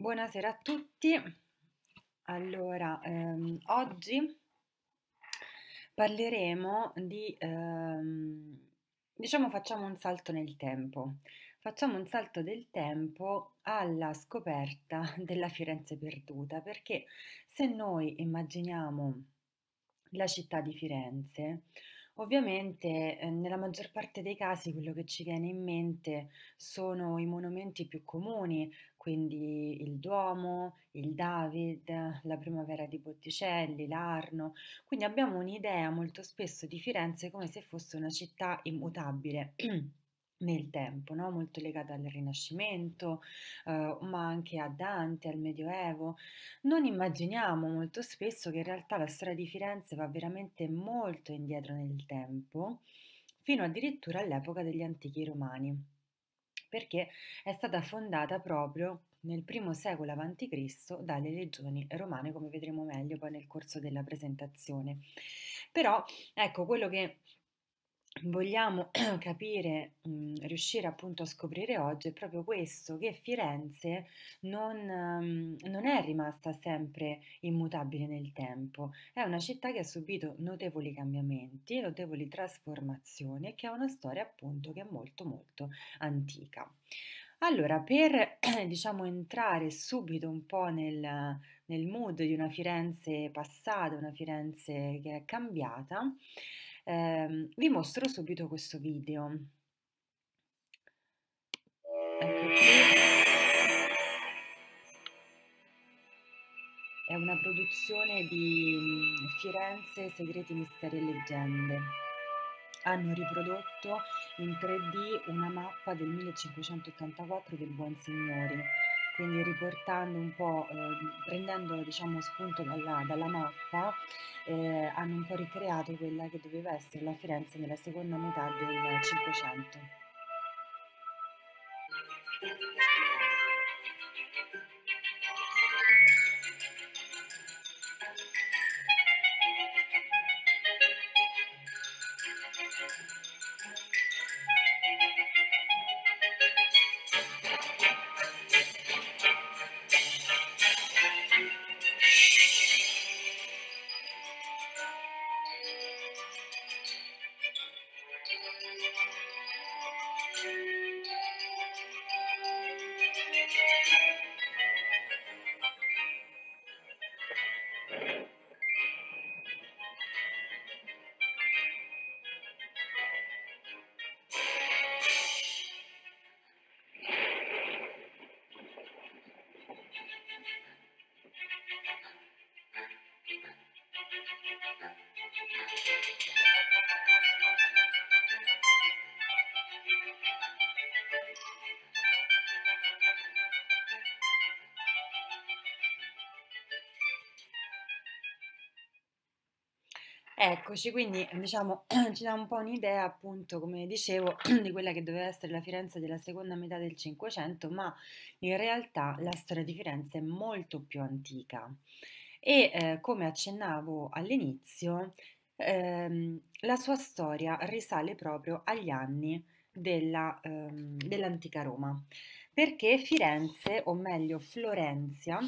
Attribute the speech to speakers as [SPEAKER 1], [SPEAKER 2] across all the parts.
[SPEAKER 1] Buonasera a tutti. Allora, ehm, oggi parleremo di, ehm, diciamo, facciamo un salto nel tempo. Facciamo un salto del tempo alla scoperta della Firenze perduta, perché se noi immaginiamo la città di Firenze, Ovviamente eh, nella maggior parte dei casi quello che ci viene in mente sono i monumenti più comuni, quindi il Duomo, il David, la primavera di Botticelli, l'Arno, quindi abbiamo un'idea molto spesso di Firenze come se fosse una città immutabile. nel tempo, no? molto legata al Rinascimento, eh, ma anche a Dante, al Medioevo. Non immaginiamo molto spesso che in realtà la storia di Firenze va veramente molto indietro nel tempo, fino addirittura all'epoca degli antichi romani perché è stata fondata proprio nel primo secolo a.C. dalle legioni romane, come vedremo meglio poi nel corso della presentazione. Però ecco quello che vogliamo capire, mhmm, riuscire appunto a scoprire oggi è proprio questo, che Firenze non, mhmm, non, è rimasta sempre immutabile nel tempo, è una città che ha subito notevoli cambiamenti, notevoli trasformazioni e che ha una storia appunto che è molto molto antica. Allora, per diciamo entrare subito un po' nel, nel mood di una Firenze passata, una Firenze che è cambiata, eh, vi mostro subito questo video. Ecco qui. È una produzione di mm, Firenze Segreti, Misteri e Leggende. Hanno riprodotto in 3D una mappa del 1584 del Buon Signore quindi riportando un po', eh, prendendo diciamo, spunto dalla, dalla mappa, eh, hanno un po' ricreato quella che doveva essere la Firenze nella seconda metà del Cinquecento. Eccoci, quindi eh, diciamo ci dà un po' un'idea, appunto, come dicevo, di quella che doveva essere la Firenze della seconda metà del Cinquecento, ma in realtà la storia di Firenze è molto più antica. E eh, come accennavo all'inizio, ehm, la sua storia risale proprio agli anni della, ehm, dell'antica Roma, perché Firenze, o meglio Florenzia,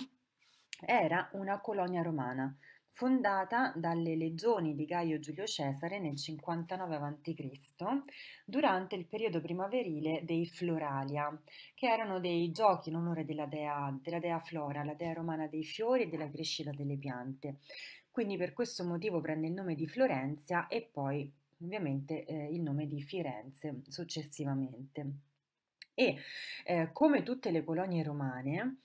[SPEAKER 1] era una colonia romana fondata dalle legioni di Gaio Giulio Cesare nel 59 a.C., durante il periodo primaverile dei Floralia, che erano dei giochi in onore della dea, della dea Flora, la dea romana dei fiori e della crescita delle piante. Quindi per questo motivo prende il nome di Florenzia e poi ovviamente eh, il nome di Firenze successivamente. E eh, come tutte le colonie romane,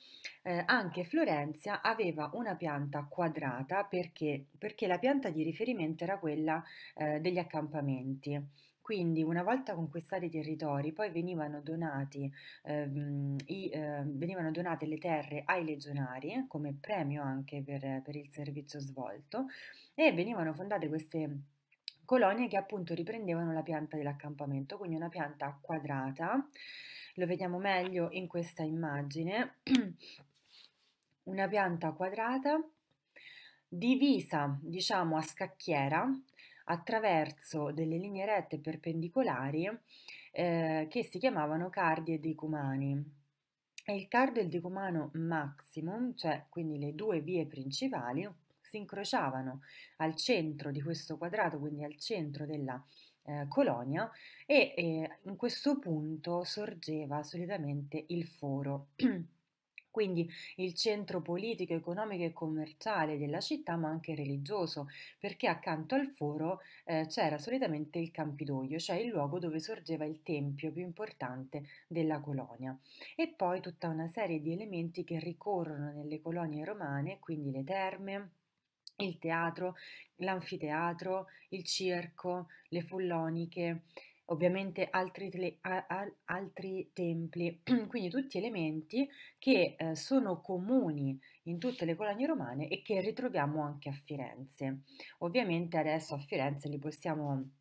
[SPEAKER 1] eh, anche Florenza aveva una pianta quadrata perché, perché, la pianta di riferimento era quella eh, degli accampamenti. Quindi una volta conquistati i territori, poi venivano, donati, ehm, i, eh, venivano donate le terre ai legionari, come premio anche per, per il servizio svolto, e venivano fondate queste colonie che appunto riprendevano la pianta dell'accampamento, quindi una pianta quadrata, lo vediamo meglio in questa immagine, una pianta quadrata divisa diciamo a scacchiera attraverso delle linee rette perpendicolari eh, che si chiamavano cardi e decumani. E il cardo e il decumano maximum, cioè quindi le due vie principali, si incrociavano al centro di questo quadrato, quindi al centro della eh, colonia, e eh, in questo punto sorgeva solitamente il foro. quindi il centro politico, economico e commerciale della città, ma anche religioso, perché accanto al foro eh, c'era solitamente il Campidoglio, cioè il luogo dove sorgeva il tempio più importante della colonia. E poi tutta una serie di elementi che ricorrono nelle colonie romane, quindi le terme, il teatro, l'anfiteatro, il circo, le fulloniche, ovviamente altri, tele, a, a, altri templi, quindi tutti elementi che eh, sono comuni in tutte le colonie romane e che ritroviamo anche a Firenze. Ovviamente adesso a Firenze li possiamo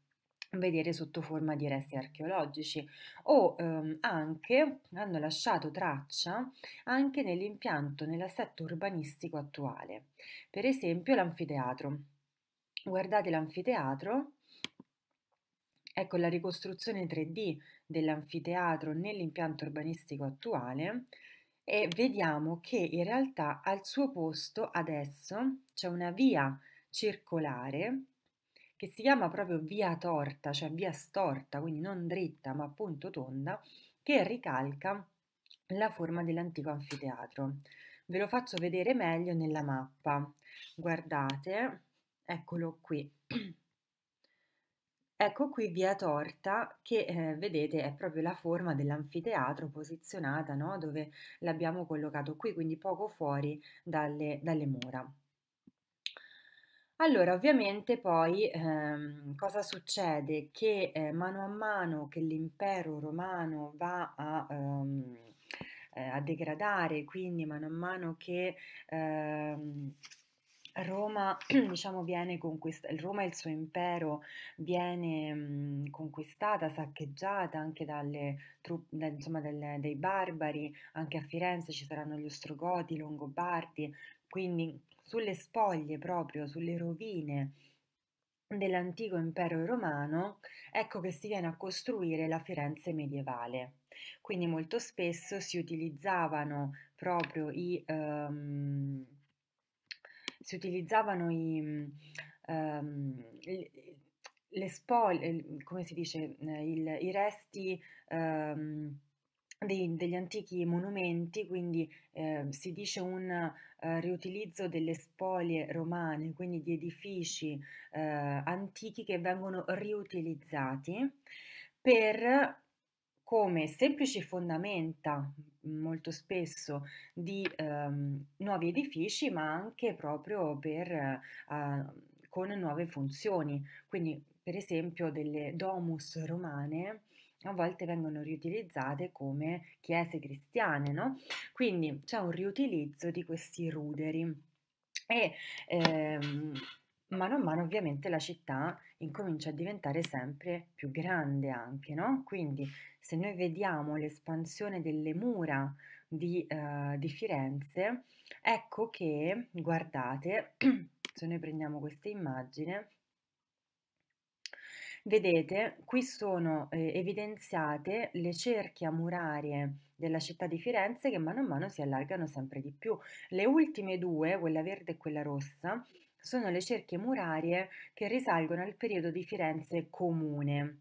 [SPEAKER 1] vedere sotto forma di resti archeologici o ehm, anche hanno lasciato traccia anche nell'impianto, nell'assetto urbanistico attuale. Per esempio l'anfiteatro. Guardate l'anfiteatro, ecco la ricostruzione 3D dell'anfiteatro nell'impianto urbanistico attuale e vediamo che in realtà al suo posto adesso c'è una via circolare che si chiama proprio via torta, cioè via storta, quindi non dritta ma appunto tonda, che ricalca la forma dell'antico anfiteatro. Ve lo faccio vedere meglio nella mappa. Guardate, eccolo qui. Ecco qui via torta che eh, vedete è proprio la forma dell'anfiteatro posizionata no? dove l'abbiamo collocato qui, quindi poco fuori dalle, dalle mura. Allora, ovviamente poi, ehm, cosa succede? Che, ehm, mano a mano che l'impero romano va a, ehm, eh, a degradare, quindi mano a mano che ehm, Roma, diciamo, viene conquistata, Roma e il suo impero viene mh, mhmm, conquistata, saccheggiata anche dalle truppe, da, insomma, dalle, dai barbari, anche a Firenze ci saranno gli Ostrogoti, i Longobardi, quindi sulle spoglie proprio, sulle rovine dell'antico impero romano, ecco che si viene a costruire la Firenze medievale. Quindi molto spesso si utilizzavano proprio i... Um, si utilizzavano i, um, le spoglie, come si dice, eh, il, i resti um, dei, degli antichi monumenti, quindi eh, si dice un eh, riutilizzo delle spoglie romane, quindi di edifici eh, antichi che vengono riutilizzati per come semplici fondamenta mm, molto spesso di ehm, nuovi edifici, ma anche proprio per, eh, con nuove funzioni. Quindi, per esempio, delle domus romane a volte vengono riutilizzate come chiese cristiane, no? Quindi c'è un riutilizzo di questi ruderi e ehm, mano a mano ovviamente la città incomincia a diventare sempre più grande anche, no? Quindi se noi vediamo l'espansione delle mura di, eh, di Firenze, ecco che, guardate, se noi prendiamo questa immagine, Vedete, qui sono eh, evidenziate le cerchie murarie della città di Firenze che mano a mano si allargano sempre di più. Le ultime due, quella verde e quella rossa, sono le cerchie murarie che risalgono al periodo di Firenze comune.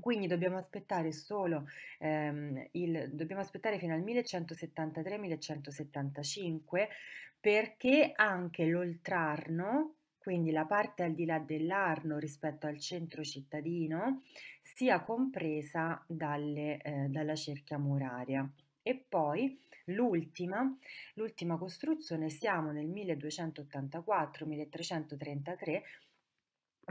[SPEAKER 1] Quindi dobbiamo aspettare solo ehm, il, dobbiamo aspettare fino al 1173-1175 perché anche l'Oltrarno quindi la parte al di là dell'Arno rispetto al centro cittadino, sia compresa dalle, eh, dalla cerchia muraria. E poi l'ultima, l'ultima costruzione, siamo nel 1284-1333,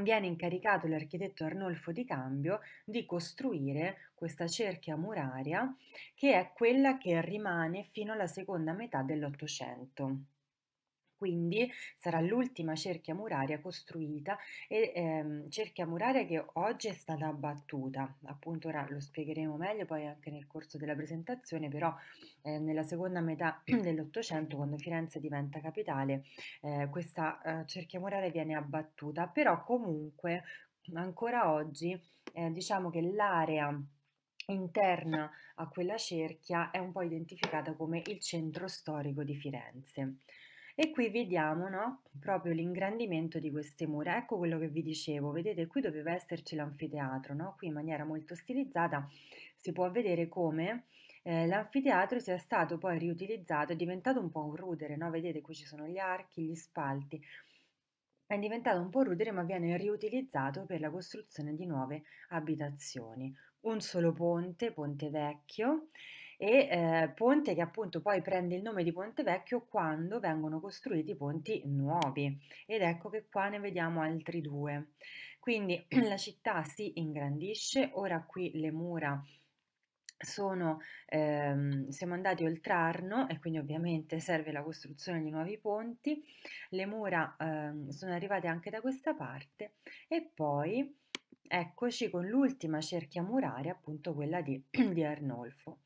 [SPEAKER 1] viene incaricato l'architetto Arnolfo Di Cambio di costruire questa cerchia muraria che è quella che rimane fino alla seconda metà dell'Ottocento. Quindi sarà l'ultima cerchia muraria costruita e ehm, cerchia muraria che oggi è stata abbattuta. Appunto ora lo spiegheremo meglio poi anche nel corso della presentazione, però eh, nella seconda metà dell'Ottocento, quando Firenze diventa capitale, eh, questa eh, cerchia muraria viene abbattuta, però comunque ancora oggi eh, diciamo che l'area interna a quella cerchia è un po' identificata come il centro storico di Firenze. E qui vediamo no? proprio l'ingrandimento di queste mura. Ecco quello che vi dicevo, vedete qui doveva esserci l'anfiteatro, no? qui in maniera molto stilizzata si può vedere come eh, l'anfiteatro sia stato poi riutilizzato, è diventato un po' un rudere, no? vedete qui ci sono gli archi, gli spalti, è diventato un po' rudere ma viene riutilizzato per la costruzione di nuove abitazioni. Un solo ponte, Ponte Vecchio, e eh, ponte che appunto poi prende il nome di Ponte Vecchio quando vengono costruiti ponti nuovi ed ecco che qua ne vediamo altri due. Quindi la città si ingrandisce, ora qui le mura sono, ehm, siamo andati oltre Arno e quindi ovviamente serve la costruzione di nuovi ponti, le mura ehm, sono arrivate anche da questa parte e poi eccoci con l'ultima cerchia muraria, appunto quella di, di Arnolfo.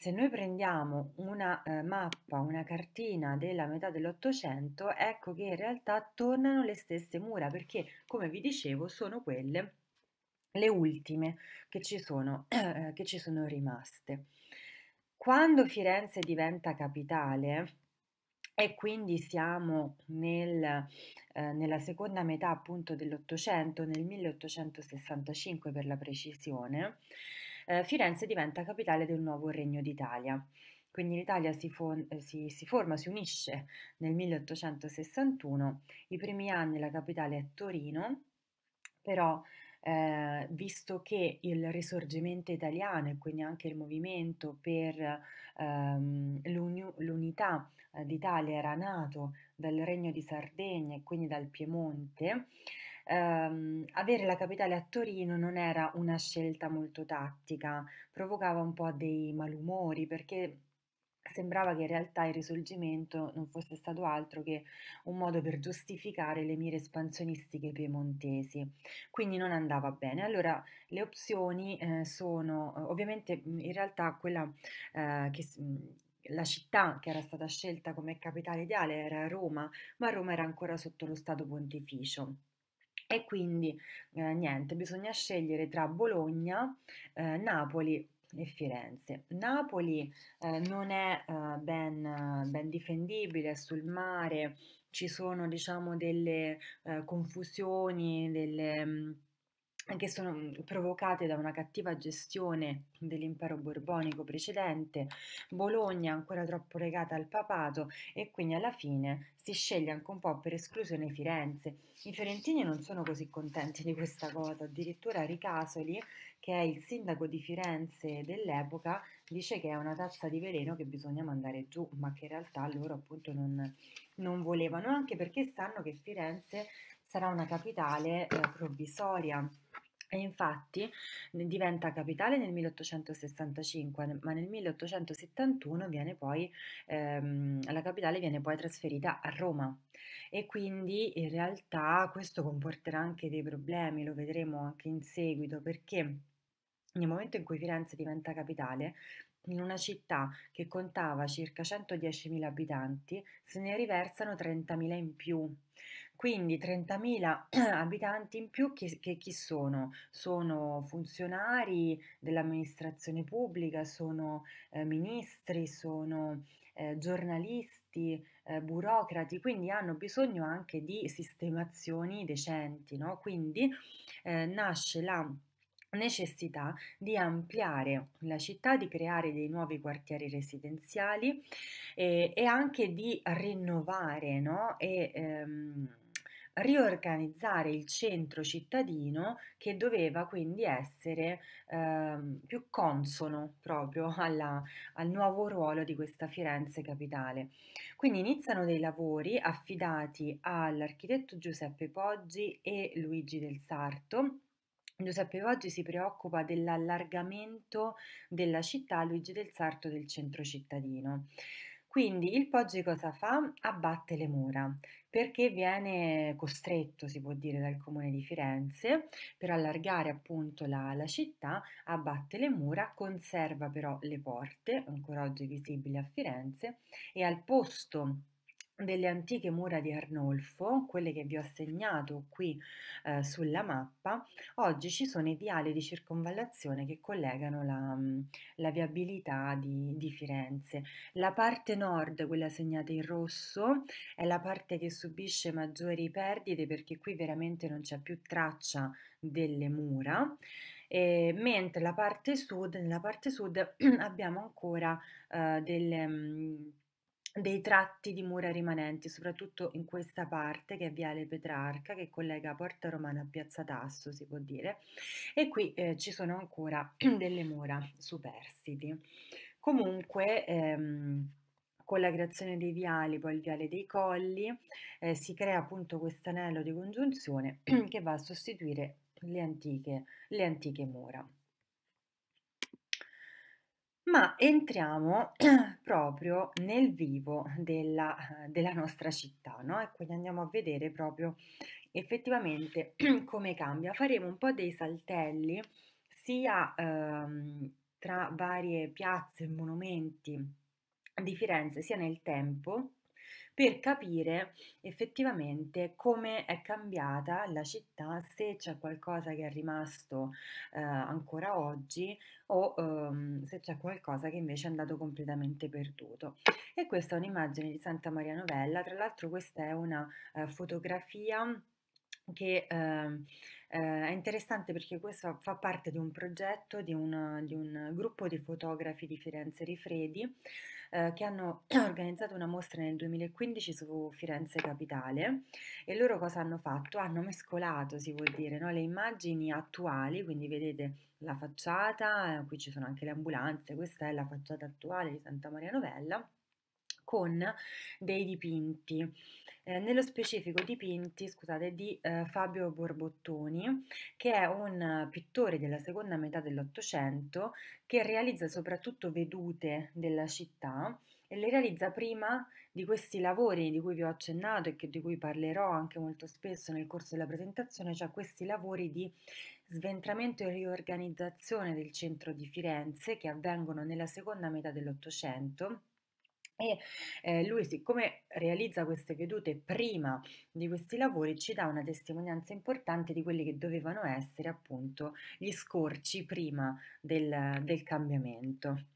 [SPEAKER 1] Se noi prendiamo una eh, mappa, una cartina della metà dell'Ottocento, ecco che in realtà tornano le stesse mura, perché come vi dicevo sono quelle le ultime che ci sono, eh, che ci sono rimaste. Quando Firenze diventa capitale, e quindi siamo nel, eh, nella seconda metà appunto dell'Ottocento, nel 1865 per la precisione, eh, Firenze diventa capitale del nuovo Regno d'Italia. Quindi l'Italia si, fon- eh, si, si, forma, si unisce nel 1861, i primi anni la capitale è Torino, però eh, visto che il risorgimento italiano e quindi anche il movimento per ehm, l'uni- l'unità eh, d'Italia era nato dal Regno di Sardegna e quindi dal Piemonte, ehm, avere la capitale a Torino non era una scelta molto tattica, provocava un po' dei malumori perché sembrava che in realtà il risorgimento non fosse stato altro che un modo per giustificare le mire espansionistiche piemontesi, quindi non andava bene. Allora le opzioni eh, sono ovviamente mm, in realtà quella eh, che mm, la città che era stata scelta come capitale ideale era Roma, ma Roma era ancora sotto lo Stato pontificio. E quindi eh, niente, bisogna scegliere tra Bologna, eh, Napoli e Firenze. Napoli eh, non è eh, ben, ben difendibile sul mare, ci sono diciamo delle eh, confusioni, delle mm, che sono mhmm, provocate da una cattiva gestione dell'impero borbonico precedente, Bologna ancora troppo legata al papato e quindi alla fine si sceglie anche un po' per esclusione Firenze. I fiorentini non sono così contenti di questa cosa, addirittura Ricasoli, che è il sindaco di Firenze dell'epoca, dice che è una tazza di veleno che bisogna mandare giù, ma che in realtà loro appunto non, non volevano, anche perché sanno che Firenze sarà una capitale eh, provvisoria e infatti diventa capitale nel 1865, ma nel 1871 viene poi, ehm, la capitale viene poi trasferita a Roma e quindi in realtà questo comporterà anche dei problemi, lo vedremo anche in seguito perché nel momento in cui Firenze diventa capitale, in una città che contava circa 110.000 abitanti, se ne riversano 30.000 in più. Quindi 30.000 abitanti in più che, che, chi sono? Sono funzionari dell'amministrazione pubblica, sono eh, ministri, sono eh, giornalisti, eh, burocrati, quindi hanno bisogno anche di sistemazioni decenti, no? Quindi eh, nasce la necessità di ampliare la città, di creare dei nuovi quartieri residenziali e, eh, e anche di rinnovare no? e, ehm, riorganizzare il centro cittadino che doveva quindi essere eh, più consono proprio alla, al nuovo ruolo di questa Firenze capitale. Quindi iniziano dei lavori affidati all'architetto Giuseppe Poggi e Luigi del Sarto Giuseppe Poggi si preoccupa dell'allargamento della città, Luigi del Sarto del centro cittadino. Quindi il Poggi cosa fa? Abbatte le mura perché viene costretto, si può dire, dal comune di Firenze per allargare appunto la, la, città, abbatte le mura, conserva però le porte, ancora oggi visibili a Firenze, e al posto delle antiche mura di Arnolfo, quelle che vi ho segnato qui eh, sulla mappa, oggi ci sono i viali di circonvallazione che collegano la, mm, la viabilità di, di, Firenze. La parte nord, quella segnata in rosso, è la parte che subisce maggiori perdite perché qui veramente non c'è più traccia delle mura. E, mentre la parte sud, nella parte sud abbiamo ancora eh, delle mm, dei tratti di mura rimanenti, soprattutto in questa parte che è Viale Petrarca, che collega Porta Romana a Piazza Tasso, si può dire, e qui eh, ci sono ancora delle mura superstiti. Comunque, ehm, con la creazione dei viali, poi il viale dei colli, eh, si crea appunto questo anello di congiunzione che va a sostituire le antiche, le antiche mura. Ma entriamo proprio nel vivo della, della nostra città, no? E ecco, quindi andiamo a vedere proprio effettivamente come cambia. Faremo un po' dei saltelli sia ehm, tra varie piazze e monumenti di Firenze, sia nel tempo per capire effettivamente come è cambiata la città, se c'è qualcosa che è rimasto eh, ancora oggi o ehm, se c'è qualcosa che invece è andato completamente perduto. E questa è un'immagine di Santa Maria Novella, tra l'altro questa è una eh, fotografia che eh, eh, è interessante perché questo fa parte di un progetto di, una, di un gruppo di fotografi di Firenze Rifredi eh, che hanno organizzato una mostra nel 2015 su Firenze Capitale e loro cosa hanno fatto? Hanno mescolato, si vuol dire, no? le immagini attuali, quindi vedete la facciata, eh, qui ci sono anche le ambulanze, questa è la facciata attuale di Santa Maria Novella con dei dipinti, eh, nello specifico dipinti scusate, di eh, Fabio Borbottoni, che è un pittore della seconda metà dell'Ottocento che realizza soprattutto vedute della città e le realizza prima di questi lavori di cui vi ho accennato e che, di cui parlerò anche molto spesso nel corso della presentazione, cioè questi lavori di sventramento e riorganizzazione del centro di Firenze che avvengono nella seconda metà dell'Ottocento e eh, lui, siccome realizza queste vedute prima di questi lavori, ci dà una testimonianza importante di quelli che dovevano essere appunto gli scorci prima del, del cambiamento.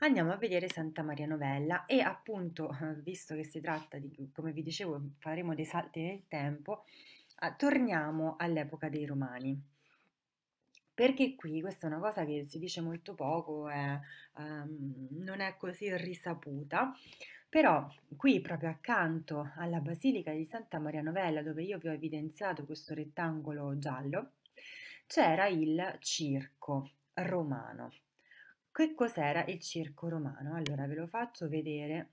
[SPEAKER 1] Andiamo a vedere Santa Maria Novella e appunto, visto che si tratta di, come vi dicevo, faremo dei salti nel tempo, ah, torniamo all'epoca dei Romani perché qui questa è una cosa che si dice molto poco, è, eh, um, ehm, non è così risaputa. Però qui proprio accanto alla Basilica di Santa Maria Novella, dove io vi ho evidenziato questo rettangolo giallo, c'era il circo romano. Che cos'era il circo romano? Allora ve lo faccio vedere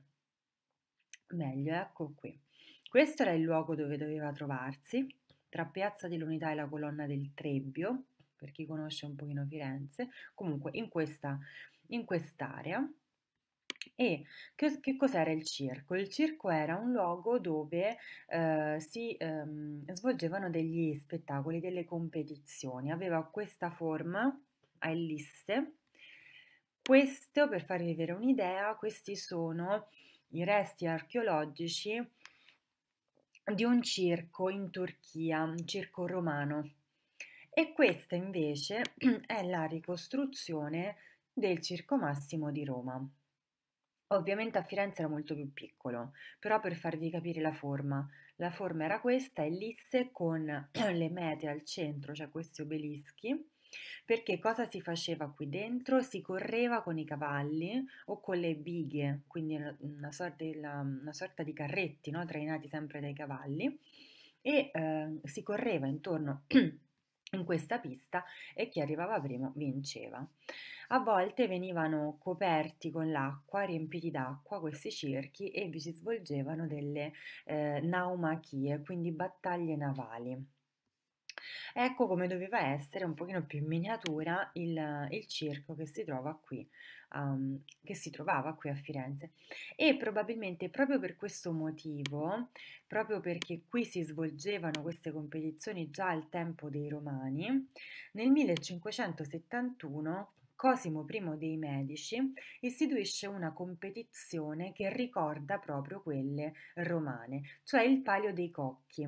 [SPEAKER 1] meglio, ecco qui. Questo era il luogo dove doveva trovarsi, tra Piazza dell'Unità e la colonna del Trebbio, per chi conosce un pochino Firenze, comunque in questa in quest'area. E che, che, cos'era il circo? Il circo era un luogo dove eh, si ehm, svolgevano degli spettacoli, delle competizioni. Aveva questa forma a ellisse. Questo, per farvi avere un'idea, questi sono i resti archeologici di un circo in Turchia, un circo romano e questa invece è la ricostruzione del Circo Massimo di Roma. Ovviamente a Firenze era molto più piccolo, però per farvi capire la forma, la forma era questa, ellisse con le mete al centro, cioè questi obelischi, perché cosa si faceva qui dentro? Si correva con i cavalli o con le bighe, quindi una sorta di, una sorta di carretti no? trainati sempre dai cavalli, e eh, si correva intorno in questa pista e chi arrivava primo vinceva. A volte venivano coperti con l'acqua, riempiti d'acqua questi cerchi e vi si svolgevano delle eh, naumachie, quindi battaglie navali. Ecco come doveva essere un pochino più in miniatura il, il circo che si trova qui um, che si trovava qui a Firenze e probabilmente proprio per questo motivo, proprio perché qui si svolgevano queste competizioni già al tempo dei Romani, nel 1571 Cosimo I dei Medici istituisce una competizione che ricorda proprio quelle romane, cioè il Palio dei Cocchi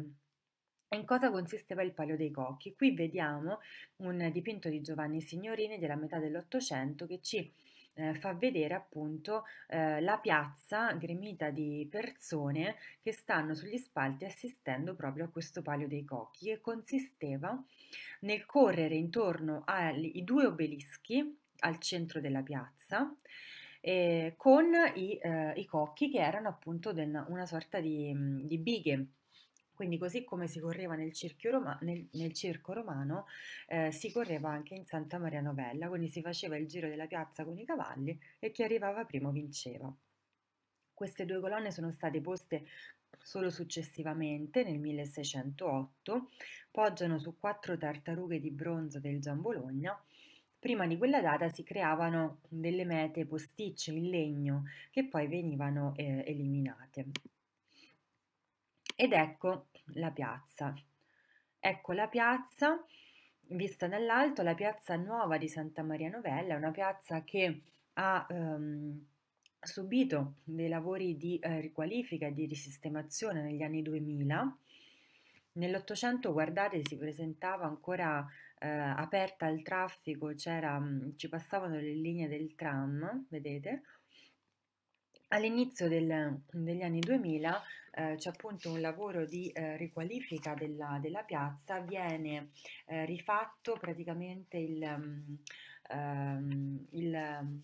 [SPEAKER 1] in cosa consisteva il Palio dei Cocchi? Qui vediamo un dipinto di Giovanni Signorini della metà dell'Ottocento che ci eh, fa vedere appunto eh, la piazza gremita di persone che stanno sugli spalti assistendo proprio a questo Palio dei Cocchi che consisteva nel correre intorno ai due obelischi al centro della piazza eh, con i, eh, i, cocchi che erano appunto una sorta di, di bighe quindi così come si correva nel, Roma, nel, nel circo romano, eh, si correva anche in Santa Maria Novella, quindi si faceva il giro della piazza con i cavalli e chi arrivava primo vinceva. Queste due colonne sono state poste solo successivamente, nel 1608, poggiano su quattro tartarughe di bronzo del Giambologna. Prima di quella data si creavano delle mete posticce in legno che poi venivano eh, eliminate. Ed ecco la piazza. Ecco la piazza, vista dall'alto, la piazza nuova di Santa Maria Novella, una piazza che ha ehm, subito dei lavori di eh, riqualifica e di risistemazione negli anni 2000. Nell'Ottocento, guardate, si presentava ancora eh, aperta al traffico, ci passavano le linee del tram, vedete, All'inizio del, degli anni 2000 eh, c'è appunto un lavoro di eh, riqualifica della, della, piazza, viene eh, rifatto praticamente il, um, il,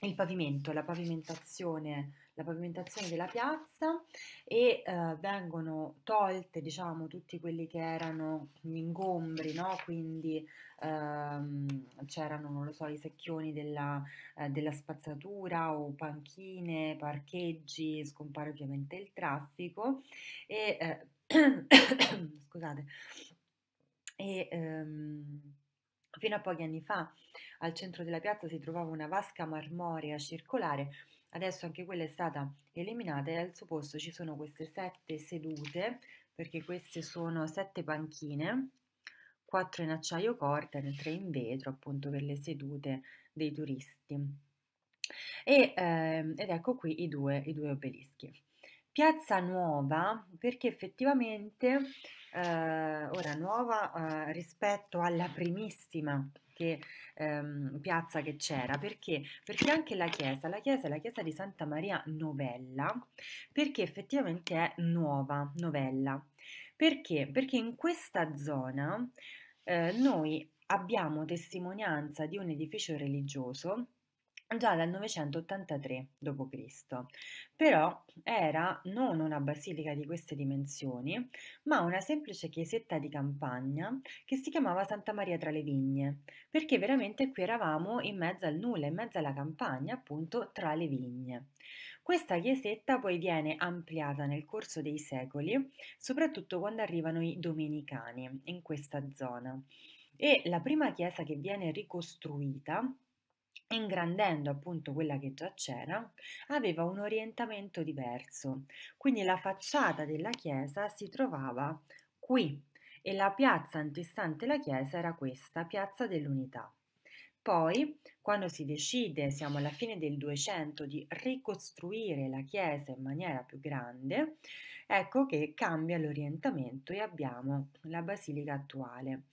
[SPEAKER 1] il pavimento, la pavimentazione la pavimentazione della piazza e eh, vengono tolte diciamo tutti quelli che erano gli ingombri, no? quindi ehm, c'erano non lo so i secchioni della, eh, della spazzatura o panchine, parcheggi, scompare ovviamente il traffico e eh, scusate e ehm, Fino a pochi anni fa al centro della piazza si trovava una vasca marmorea circolare adesso anche quella è stata eliminata e al suo posto ci sono queste sette sedute perché queste sono sette panchine quattro in acciaio corda e 3 in vetro appunto per le sedute dei turisti e, eh, ed ecco qui i due, i due obelischi Piazza Nuova perché effettivamente eh, ora nuova eh, rispetto alla primissima che, ehm, piazza che c'era, perché? Perché anche la chiesa, la chiesa è la chiesa di Santa Maria Novella, perché effettivamente è nuova, novella. Perché? Perché in questa zona eh, noi abbiamo testimonianza di un edificio religioso già dal 983 d.C. Però era non una basilica di queste dimensioni, ma una semplice chiesetta di campagna che si chiamava Santa Maria tra le vigne, perché veramente qui eravamo in mezzo al nulla, in mezzo alla campagna, appunto tra le vigne. Questa chiesetta poi viene ampliata nel corso dei secoli, soprattutto quando arrivano i domenicani in questa zona. E la prima chiesa che viene ricostruita ingrandendo appunto quella che già c'era, aveva un orientamento diverso. Quindi la facciata della chiesa si trovava qui e la piazza antistante la chiesa era questa, Piazza dell'Unità. Poi, quando si decide, siamo alla fine del 200, di ricostruire la chiesa in maniera più grande, ecco che cambia l'orientamento e abbiamo la basilica attuale.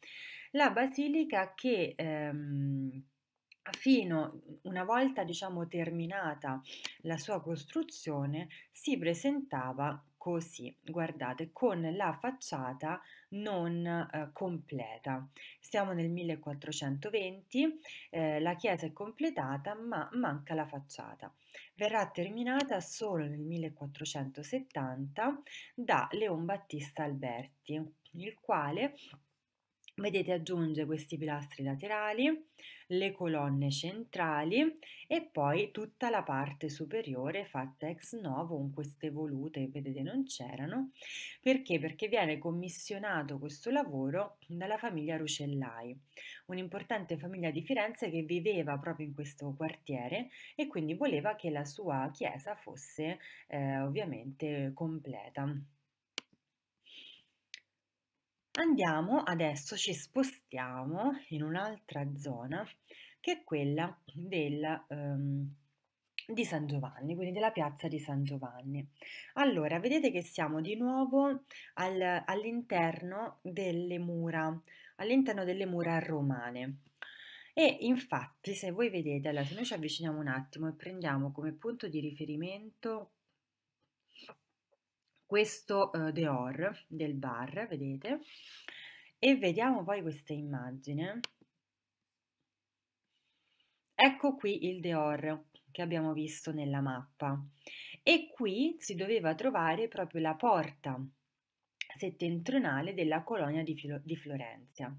[SPEAKER 1] La basilica che ehm, fino una volta diciamo terminata la sua costruzione si presentava così guardate con la facciata non eh, completa siamo nel 1420 eh, la chiesa è completata ma manca la facciata verrà terminata solo nel 1470 da Leon Battista Alberti il quale Vedete aggiunge questi pilastri laterali, le colonne centrali e poi tutta la parte superiore fatta ex novo con queste volute, vedete non c'erano, perché? Perché viene commissionato questo lavoro dalla famiglia Rucellai, un'importante famiglia di Firenze che viveva proprio in questo quartiere e quindi voleva che la sua chiesa fosse eh, ovviamente completa. Andiamo adesso, ci spostiamo in un'altra zona che è quella del, um, di San Giovanni, quindi della piazza di San Giovanni. Allora, vedete che siamo di nuovo al, all'interno delle mura, all'interno delle mura romane. E infatti, se voi vedete, allora se noi ci avviciniamo un attimo e prendiamo come punto di riferimento questo eh, Deor del bar, vedete? E vediamo poi questa immagine. Ecco qui il Deor che abbiamo visto nella mappa. E qui si doveva trovare proprio la porta settentrionale della colonia di, Filo di Florenza.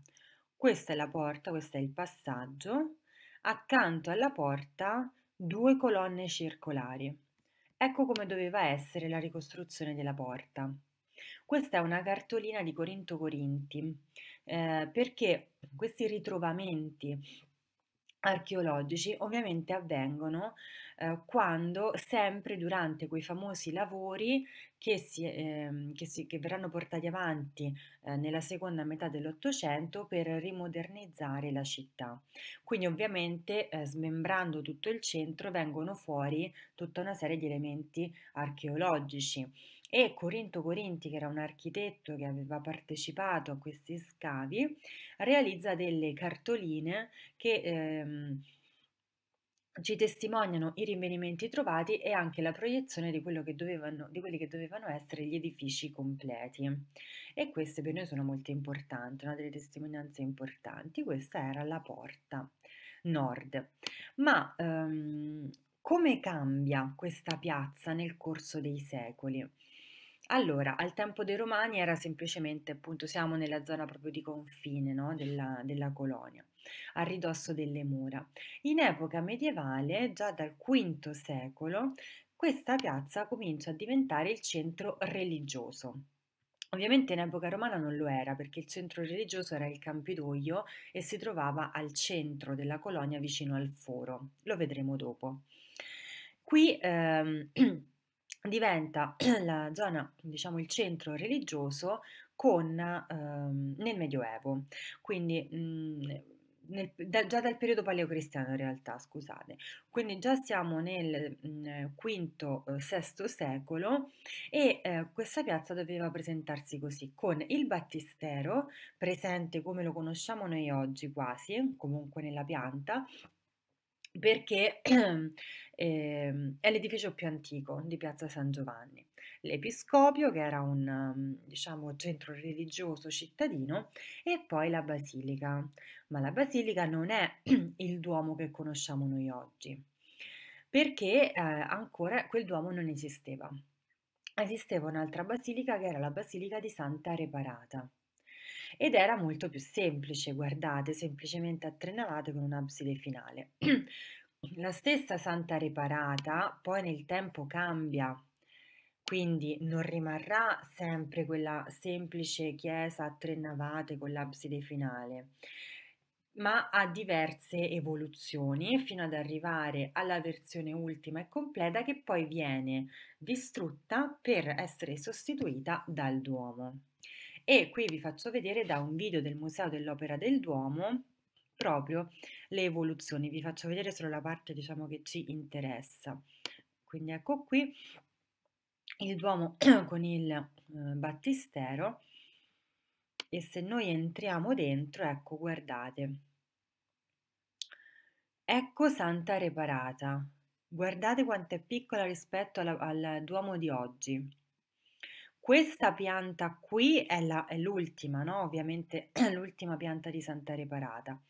[SPEAKER 1] Questa è la porta, questo è il passaggio. Accanto alla porta due colonne circolari. Ecco come doveva essere la ricostruzione della porta. Questa è una cartolina di Corinto Corinti, eh, perché questi ritrovamenti archeologici ovviamente avvengono eh, quando sempre durante quei famosi lavori che, si, eh, che, si, che verranno portati avanti eh, nella seconda metà dell'Ottocento per rimodernizzare la città. Quindi ovviamente eh, smembrando tutto il centro vengono fuori tutta una serie di elementi archeologici e Corinto Corinti, che era un architetto che aveva partecipato a questi scavi, realizza delle cartoline che ehm, ci testimoniano i rinvenimenti trovati e anche la proiezione di, che dovevano, di quelli che dovevano essere gli edifici completi. E queste per noi sono molto importanti, una delle testimonianze importanti, questa era la porta nord. Ma ehm, come cambia questa piazza nel corso dei secoli? Allora, al tempo dei Romani era semplicemente, appunto, siamo nella zona proprio di confine, no? della, della colonia, a ridosso delle mura. In epoca medievale, già dal V secolo, questa piazza comincia a diventare il centro religioso. Ovviamente in epoca romana non lo era perché il centro religioso era il Campidoglio e si trovava al centro della colonia vicino al foro. Lo vedremo dopo. Qui ehm, diventa la zona, diciamo il centro religioso con, ehm, nel Medioevo, quindi mh, mhmm, nel, da, già dal periodo paleocristiano in realtà, scusate. Quindi già siamo nel mh, mhmm, V-VI eh, secolo e eh, questa piazza doveva presentarsi così, con il battistero presente come lo conosciamo noi oggi quasi, comunque nella pianta, perché eh, è l'edificio più antico di Piazza San Giovanni. L'Episcopio, che era un mm, diciamo, centro religioso cittadino, e poi la Basilica. Ma la Basilica non è il Duomo che conosciamo noi oggi, perché eh, ancora quel Duomo non esisteva. Esisteva un'altra basilica che era la Basilica di Santa Reparata ed era molto più semplice, guardate, semplicemente a tre navate con un'abside finale. La stessa santa reparata poi nel tempo cambia, quindi non rimarrà sempre quella semplice chiesa a tre navate con l'abside finale, ma ha diverse evoluzioni fino ad arrivare alla versione ultima e completa che poi viene distrutta per essere sostituita dal Duomo. E qui vi faccio vedere da un video del Museo dell'Opera del Duomo proprio le evoluzioni. Vi faccio vedere solo la parte diciamo, che ci interessa. Quindi ecco qui il Duomo con il eh, battistero e se noi entriamo dentro, ecco, guardate. Ecco Santa Reparata. Guardate quanto è piccola rispetto alla, al Duomo di oggi. Questa pianta qui è, la- è l'ultima, no? Ovviamente l'ultima pianta di Santa Reparata.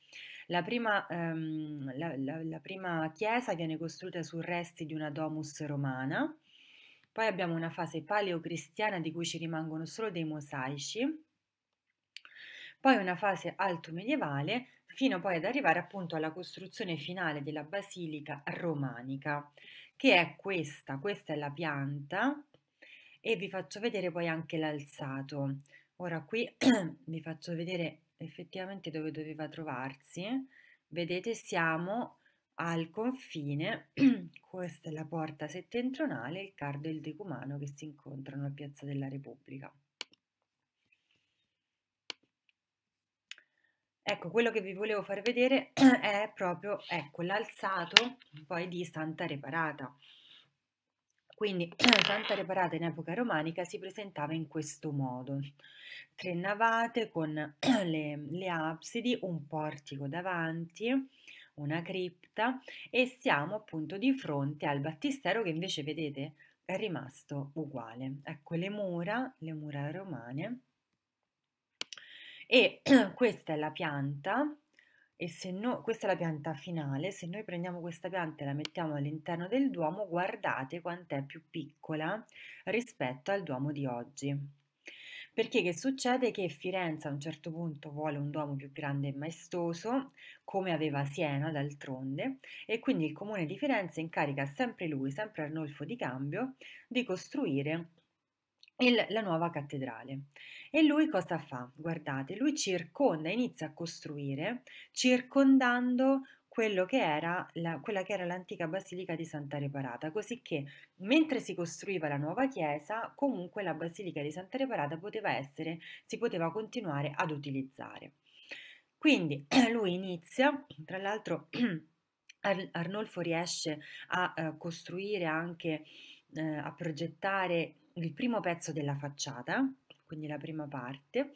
[SPEAKER 1] La prima, ehm, la- la- la prima chiesa viene costruita su resti di una domus romana, poi abbiamo una fase paleocristiana di cui ci rimangono solo dei mosaici, poi una fase alto medievale fino poi ad arrivare appunto alla costruzione finale della basilica romanica, che è questa, questa è la pianta e vi faccio vedere poi anche l'alzato. Ora qui vi faccio vedere effettivamente dove doveva trovarsi. Vedete siamo al confine, questa è la porta settentrionale, il Cardo e il Decumano che si incontrano a Piazza della Repubblica. Ecco, quello che vi volevo far vedere è proprio ecco, l'alzato poi di Santa Reparata. Quindi Santa Reparata in epoca romanica si presentava in questo modo, tre navate con le, le absidi, un portico davanti, una cripta e siamo appunto di fronte al battistero che invece vedete è rimasto uguale. Ecco le mura, le mura romane e questa è la pianta e se no, questa è la pianta finale, se noi prendiamo questa pianta e la mettiamo all'interno del Duomo, guardate quant'è più piccola rispetto al Duomo di oggi. Perché che succede che Firenze a un certo punto vuole un Duomo più grande e maestoso, come aveva Siena d'altronde, e quindi il comune di Firenze incarica sempre lui, sempre Arnolfo di Cambio, di costruire e la nuova cattedrale. E lui cosa fa? Guardate, lui circonda, inizia a costruire circondando che la, quella che era l'antica basilica di Santa Reparata, così che mentre si costruiva la nuova chiesa, comunque la basilica di Santa Reparata poteva essere, si poteva continuare ad utilizzare. Quindi lui inizia, tra l'altro Arnolfo riesce a eh, costruire anche, eh, a progettare il primo pezzo della facciata, quindi la prima parte,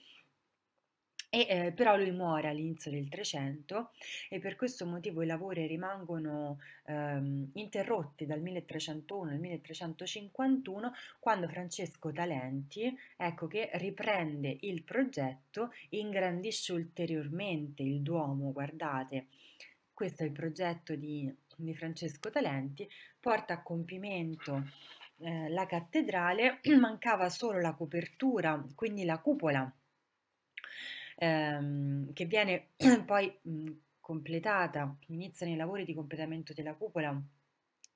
[SPEAKER 1] e, eh, però lui muore all'inizio del 300 e per questo motivo i lavori rimangono ehm, interrotti dal 1301 al 1351 quando Francesco Talenti ecco che riprende il progetto, ingrandisce ulteriormente il Duomo, guardate, questo è il progetto di, di Francesco Talenti, porta a compimento eh, la cattedrale mancava solo la copertura, quindi la cupola, ehm, che viene poi mh, completata, iniziano i lavori di completamento della cupola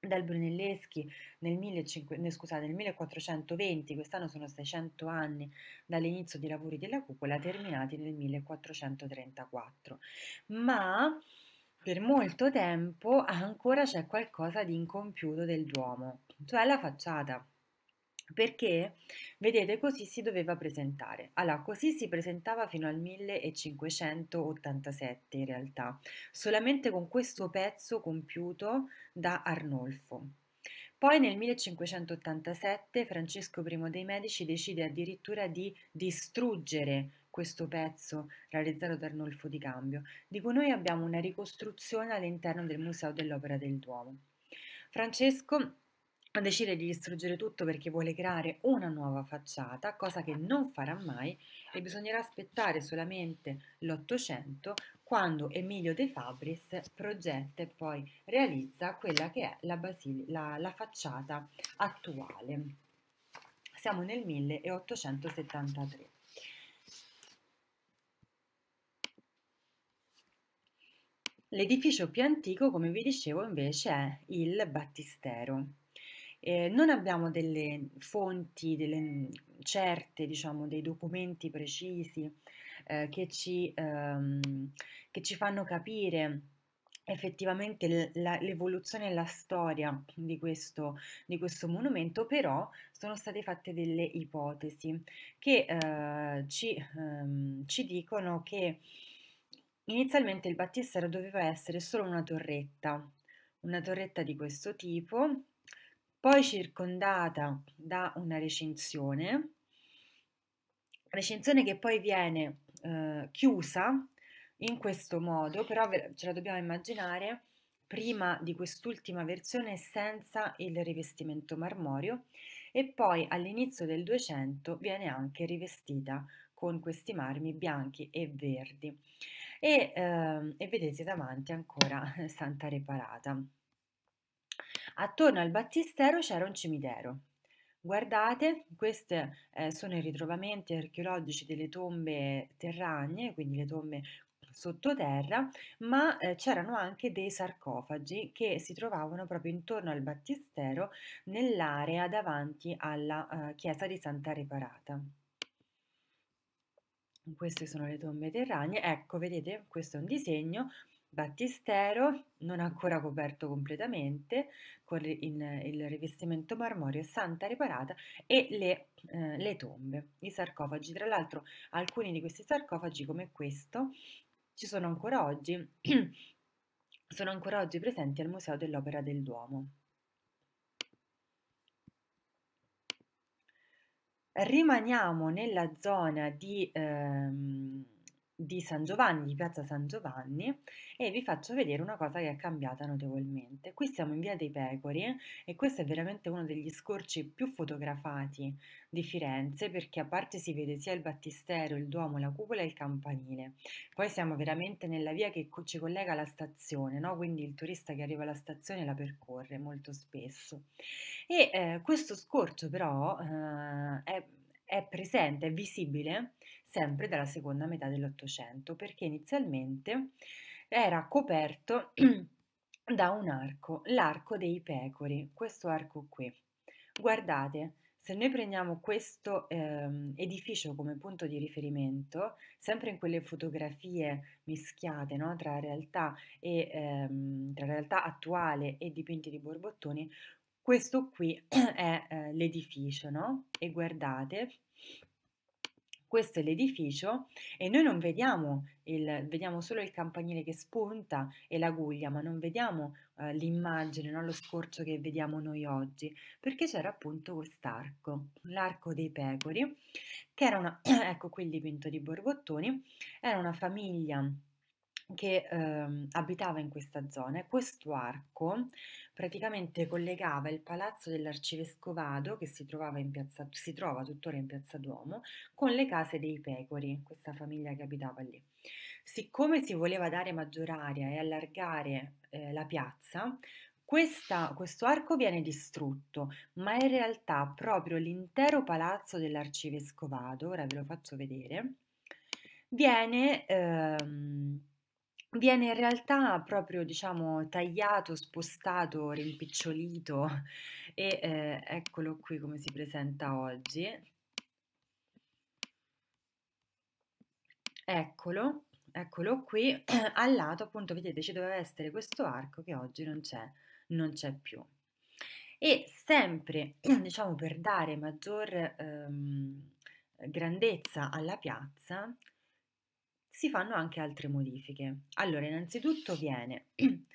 [SPEAKER 1] dal Brunelleschi nel, 15, scusate, nel 1420, quest'anno sono 600 anni dall'inizio dei lavori della cupola, terminati nel 1434. Ma per molto tempo ancora c'è qualcosa di incompiuto del Duomo cioè la facciata. Perché, vedete, così si doveva presentare. Allora, così si presentava fino al 1587 in realtà, solamente con questo pezzo compiuto da Arnolfo. Poi nel 1587 Francesco I dei Medici decide addirittura di distruggere questo pezzo realizzato da Arnolfo di Cambio, di cui noi abbiamo una ricostruzione all'interno del Museo dell'Opera del Duomo. Francesco decide di distruggere tutto perché vuole creare una nuova facciata, cosa che non farà mai e bisognerà aspettare solamente l'Ottocento quando Emilio De Fabris progetta e poi realizza quella che è la, la, la facciata attuale. Siamo nel 1873. L'edificio più antico, come vi dicevo, invece è il Battistero eh, non abbiamo delle fonti delle, certe, diciamo, dei documenti precisi eh, che, ci, ehm, che ci fanno capire effettivamente l'evoluzione e la storia di questo, di questo, monumento, però sono state fatte delle ipotesi che eh, ci, ehm, ci, dicono che inizialmente il battistero doveva essere solo una torretta, una torretta di questo tipo poi circondata da una recensione, recensione che poi viene eh, chiusa in questo modo, però ce la dobbiamo immaginare prima di quest'ultima versione senza il rivestimento marmoreo e poi all'inizio del 200 viene anche rivestita con questi marmi bianchi e verdi e, eh, e vedete davanti ancora Santa Reparata. Attorno al battistero c'era un cimitero. Guardate, questi eh, sono i ritrovamenti archeologici delle tombe terragne, quindi le tombe sottoterra, ma eh, c'erano anche dei sarcofagi che si trovavano proprio intorno al battistero nell'area davanti alla eh, chiesa di Santa Reparata. Queste sono le tombe terragne, ecco vedete questo è un disegno battistero non ancora coperto completamente con il, il rivestimento marmoreo, santa riparata e le, eh, le tombe, i sarcofagi. Tra l'altro alcuni di questi sarcofagi come questo ci sono ancora oggi, sono ancora oggi presenti al Museo dell'Opera del Duomo. Rimaniamo nella zona di... Ehm, di San Giovanni, di Piazza San Giovanni e vi faccio vedere una cosa che è cambiata notevolmente. Qui siamo in Via dei Pecori e questo è veramente uno degli scorci più fotografati di Firenze perché a parte si vede sia il battistero, il duomo, la cupola e il campanile. Poi siamo veramente nella via che ci collega alla stazione, no? quindi il turista che arriva alla stazione la percorre molto spesso. E eh, questo scorcio però eh, è è presente, è visibile sempre dalla seconda metà dell'Ottocento, perché inizialmente era coperto da un arco, l'arco dei pecori, questo arco qui. Guardate, se noi prendiamo questo eh, edificio come punto di riferimento, sempre in quelle fotografie mischiate no? tra, realtà e, ehm, tra realtà attuale e dipinti di Borbottoni, questo qui è eh, l'edificio, no? E guardate, questo è l'edificio e noi non vediamo, il, vediamo solo il campanile che spunta e l'aguglia, ma non vediamo eh, l'immagine, no? lo scorcio che vediamo noi oggi, perché c'era appunto quest'arco, l'arco dei pecori, che era una, ecco qui dipinto di Borbottoni, era una famiglia che ehm, abitava in questa zona e questo arco praticamente collegava il palazzo dell'arcivescovado che si, in piazza, si trova tuttora in piazza Duomo con le case dei Pecori, questa famiglia che abitava lì. Siccome si voleva dare maggior aria e allargare eh, la piazza, questa, questo arco viene distrutto, ma in realtà proprio l'intero palazzo dell'arcivescovado, ora ve lo faccio vedere, viene... Ehm, viene in realtà proprio, diciamo, tagliato, spostato, rimpicciolito e eh, eccolo qui come si presenta oggi. Eccolo, eccolo qui, al lato appunto vedete ci doveva essere questo arco che oggi non c'è, non c'è più. E sempre, diciamo, per dare maggior ehm, grandezza alla piazza, si fanno anche altre modifiche. Allora, innanzitutto viene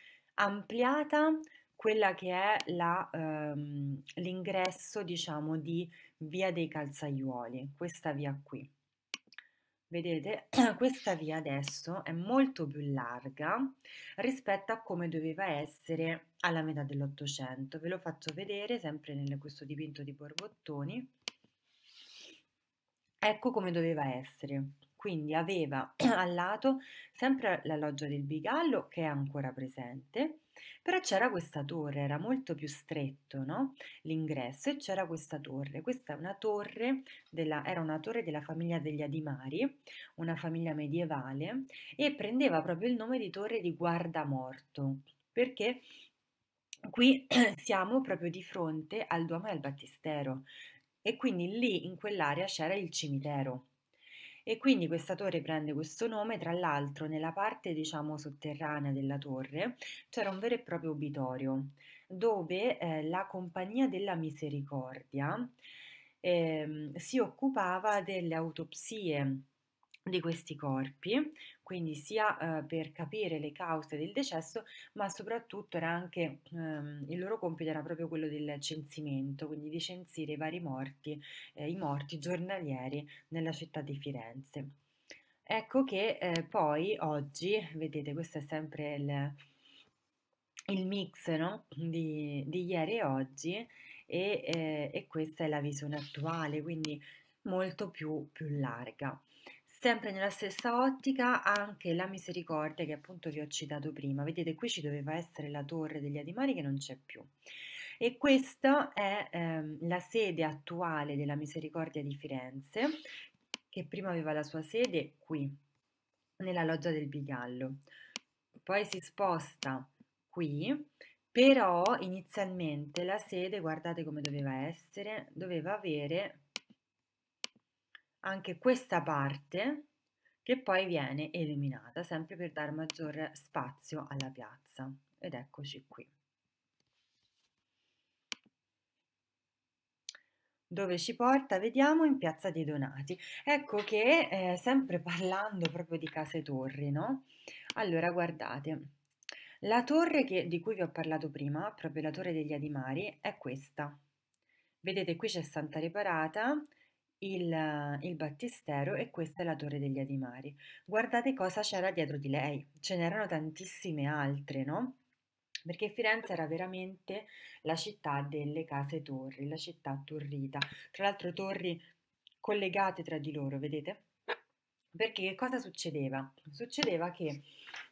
[SPEAKER 1] ampliata quella che è ehm, l'ingresso, ehm, diciamo, di via dei calzaiuoli, questa via qui. Vedete, questa via adesso è molto più larga rispetto a come doveva essere alla metà dell'Ottocento. Ve lo faccio vedere sempre in questo dipinto di Borbottoni. Ecco come doveva essere quindi aveva al lato sempre la loggia del Bigallo che è ancora presente, però c'era questa torre, era molto più stretto no? l'ingresso e c'era questa torre. Questa è una torre della, era una torre della famiglia degli Adimari, una famiglia medievale, e prendeva proprio il nome di torre di Guardamorto, perché qui siamo proprio di fronte al Duomo e al Battistero e quindi lì in quell'area c'era il cimitero. E quindi questa torre prende questo nome, tra l'altro nella parte diciamo sotterranea della torre c'era un vero e proprio obitorio dove eh, la Compagnia della Misericordia eh, si occupava delle autopsie di questi corpi, quindi sia eh, per capire le cause del decesso, ma soprattutto era anche ehm, il loro compito era proprio quello del censimento, quindi di censire i vari morti, eh, i morti giornalieri nella città di Firenze. Ecco che eh, poi oggi, vedete, questo è sempre il, il mix no? di, di, ieri e oggi, e, eh, e questa è la visione attuale, quindi molto più, più larga. Sempre nella stessa ottica anche la misericordia che appunto vi ho citato prima. Vedete qui ci doveva essere la torre degli animali che non c'è più. E questa è ehm, la sede attuale della misericordia di Firenze che prima aveva la sua sede qui, nella loggia del Bigallo. Poi si sposta qui, però inizialmente la sede, guardate come doveva essere, doveva avere anche questa parte che poi viene eliminata, sempre per dare maggior spazio alla piazza. Ed eccoci qui. dove ci porta? Vediamo in Piazza dei Donati. Ecco che, eh, sempre parlando proprio di case torri, no? Allora, guardate, la torre che, di cui vi ho parlato prima, proprio la torre degli Adimari, è questa. Vedete, qui c'è Santa Reparata, il, il battistero e questa è la Torre degli Adimari. Guardate cosa c'era dietro di lei, ce n'erano tantissime altre, no? perché Firenze era veramente la città delle case torri, la città torrita, tra l'altro torri collegate tra di loro, vedete? Perché che cosa succedeva? Succedeva che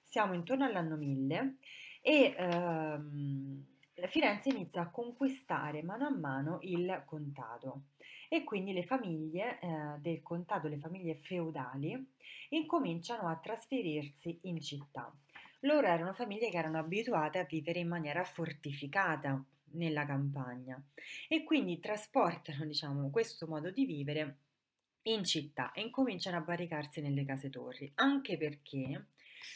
[SPEAKER 1] siamo intorno all'anno 1000 e ehm, Firenze inizia a conquistare mano a mano il contado e quindi le famiglie eh, del contado, le famiglie feudali, incominciano a trasferirsi in città. Loro erano famiglie che erano abituate a vivere in maniera fortificata nella campagna e quindi trasportano diciamo, questo modo di vivere in città e incominciano a barricarsi nelle case torri, anche perché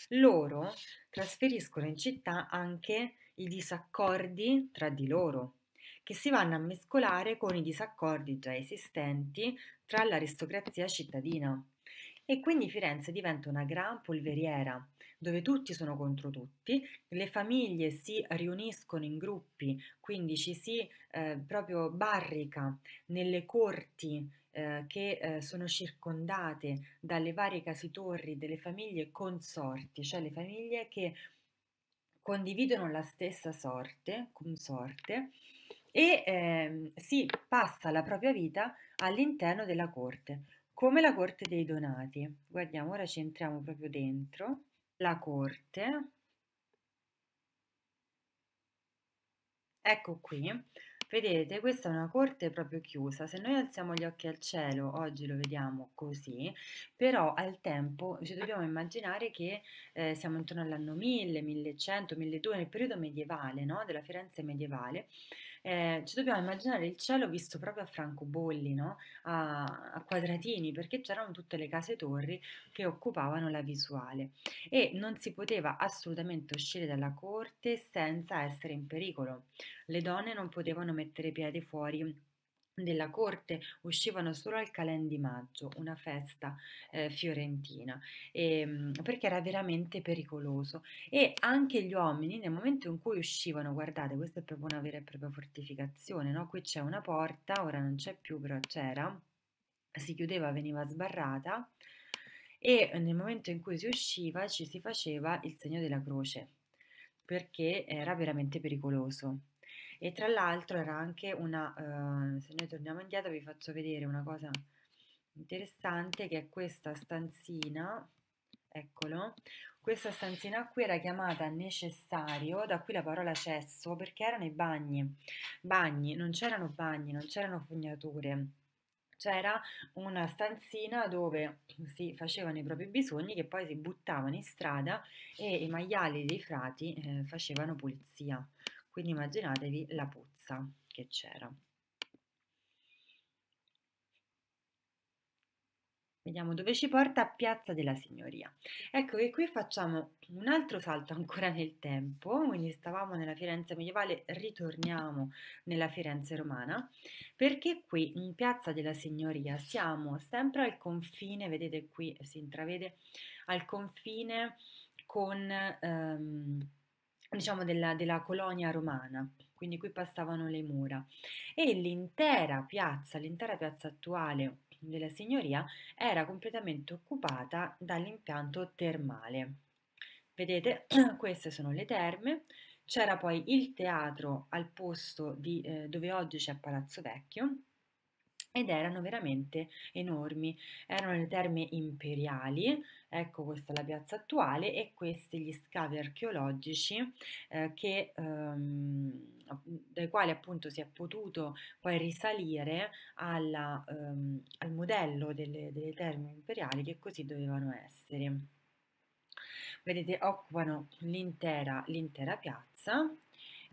[SPEAKER 1] loro trasferiscono in città anche i disaccordi tra di loro, che si vanno a mescolare con i disaccordi già esistenti tra l'aristocrazia cittadina. E quindi Firenze diventa una gran polveriera, dove tutti sono contro tutti, le famiglie si riuniscono in gruppi, quindi ci si eh, proprio barrica nelle corti eh, che eh, sono circondate dalle varie casitorri delle famiglie consorti, cioè le famiglie che condividono la stessa sorte, consorte, e eh, si passa la propria vita all'interno della corte, come la corte dei donati. Guardiamo, ora ci entriamo proprio dentro, la corte, ecco qui, Vedete, questa è una corte proprio chiusa, se noi alziamo gli occhi al cielo, oggi lo vediamo così, però al tempo ci dobbiamo immaginare che eh, siamo intorno all'anno 1000, 1100, 1200, nel periodo medievale, no? della Firenze medievale, eh, ci dobbiamo immaginare il cielo visto proprio a francobolli, no? a, a, quadratini, perché c'erano tutte le case torri che occupavano la visuale e non si poteva assolutamente uscire dalla corte senza essere in pericolo. Le donne non potevano mettere piede fuori della corte uscivano solo al Calen di maggio, una festa eh, fiorentina, e, ehm, perché era veramente pericoloso e anche gli uomini nel momento in cui uscivano, guardate, questa è proprio una vera e propria fortificazione, no? qui c'è una porta, ora non c'è più, però c'era, si chiudeva, veniva sbarrata e nel momento in cui si usciva ci si faceva il segno della croce perché era veramente pericoloso e tra l'altro era anche una, eh, se noi torniamo indietro vi faccio vedere una cosa interessante che è questa stanzina, eccolo, questa stanzina qui era chiamata necessario, da qui la parola cesso, perché erano i bagni, bagni, non c'erano bagni, non c'erano fognature, c'era una stanzina dove si facevano i propri bisogni che poi si buttavano in strada e i maiali dei frati eh, facevano pulizia. Quindi immaginatevi la puzza che c'era. Vediamo dove ci porta Piazza della Signoria. Ecco che qui facciamo un altro salto ancora nel tempo, quindi stavamo nella Firenze medievale, ritorniamo nella Firenze romana, perché qui in Piazza della Signoria siamo sempre al confine, vedete qui si intravede, al confine con... Ehm, diciamo della, della, colonia romana, quindi qui passavano le mura e l'intera piazza, l'intera piazza attuale della signoria era completamente occupata dall'impianto termale. Vedete, queste sono le terme, c'era poi il teatro al posto di, eh, dove oggi c'è Palazzo Vecchio ed erano veramente enormi, erano le terme imperiali, ecco questa è la piazza attuale e questi gli scavi archeologici eh, che, ehm, dai quali appunto si è potuto poi risalire alla, ehm, al modello delle, delle terme imperiali che così dovevano essere. Vedete, occupano l'intera piazza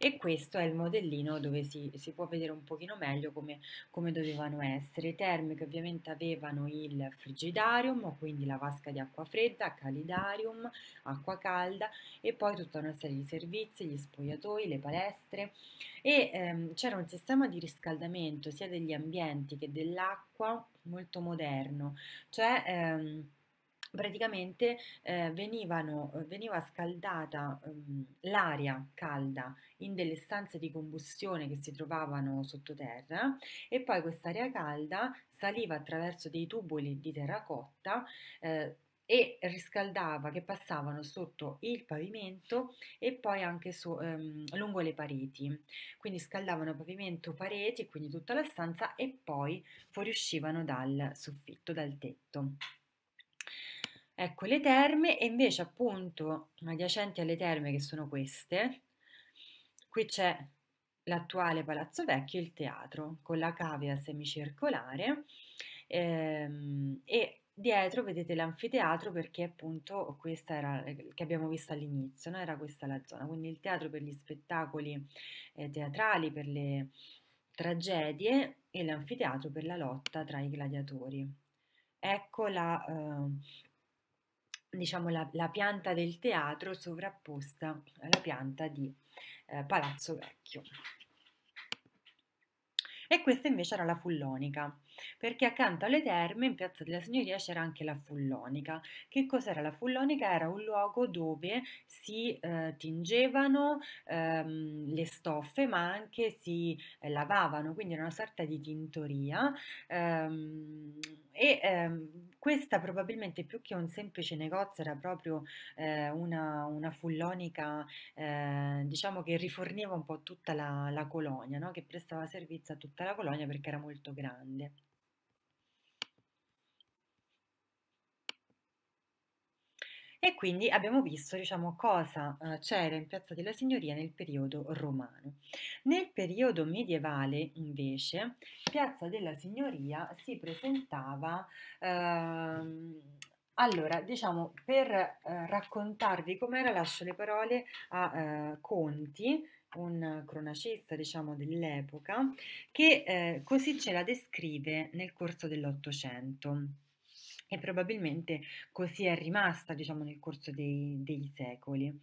[SPEAKER 1] e questo è il modellino dove si, si può vedere un pochino meglio come, come dovevano essere. I termiche ovviamente avevano il frigidarium, quindi la vasca di acqua fredda, calidarium, acqua calda e poi tutta una serie di servizi, gli spogliatoi, le palestre e ehm, c'era un sistema di riscaldamento sia degli ambienti che dell'acqua molto moderno, cioè ehm, praticamente eh, venivano, veniva scaldata um, l'aria calda in delle stanze di combustione che si trovavano sottoterra e poi quest'aria calda saliva attraverso dei tubuli di terracotta eh, e riscaldava che passavano sotto il pavimento e poi anche su, ehm, lungo le pareti quindi scaldavano pavimento, pareti quindi tutta la stanza e poi fuoriuscivano dal soffitto, dal tetto Ecco le terme e invece appunto adiacenti alle terme che sono queste, qui c'è l'attuale Palazzo Vecchio, il teatro con la cavea semicircolare ehm, e dietro vedete l'anfiteatro perché appunto questa era eh, che abbiamo visto all'inizio, no? era questa la zona, quindi il teatro per gli spettacoli eh, teatrali, per le tragedie e l'anfiteatro per la lotta tra i gladiatori. Ecco la... Eh, diciamo, la, la, pianta del teatro sovrapposta alla pianta di eh, Palazzo Vecchio. E questa invece era la fullonica perché accanto alle terme in Piazza della Signoria c'era anche la Fullonica. Che cos'era la Fullonica? Era un luogo dove si eh, tingevano ehm, le stoffe ma anche si eh, lavavano, quindi era una sorta di tintoria ehm, e ehm, questa probabilmente più che un semplice negozio era proprio eh, una, una, Fullonica eh, diciamo che riforniva un po' tutta la, la colonia, no? che prestava servizio a tutta la colonia perché era molto grande. E quindi abbiamo visto diciamo, cosa eh, c'era in Piazza della Signoria nel periodo romano. Nel periodo medievale, invece, Piazza della Signoria si presentava ehm, allora, diciamo, per eh, raccontarvi com'era, lascio le parole a eh, Conti, un cronacista, diciamo, dell'epoca, che eh, così ce la descrive nel corso dell'Ottocento e probabilmente così è rimasta diciamo, nel corso dei, dei secoli.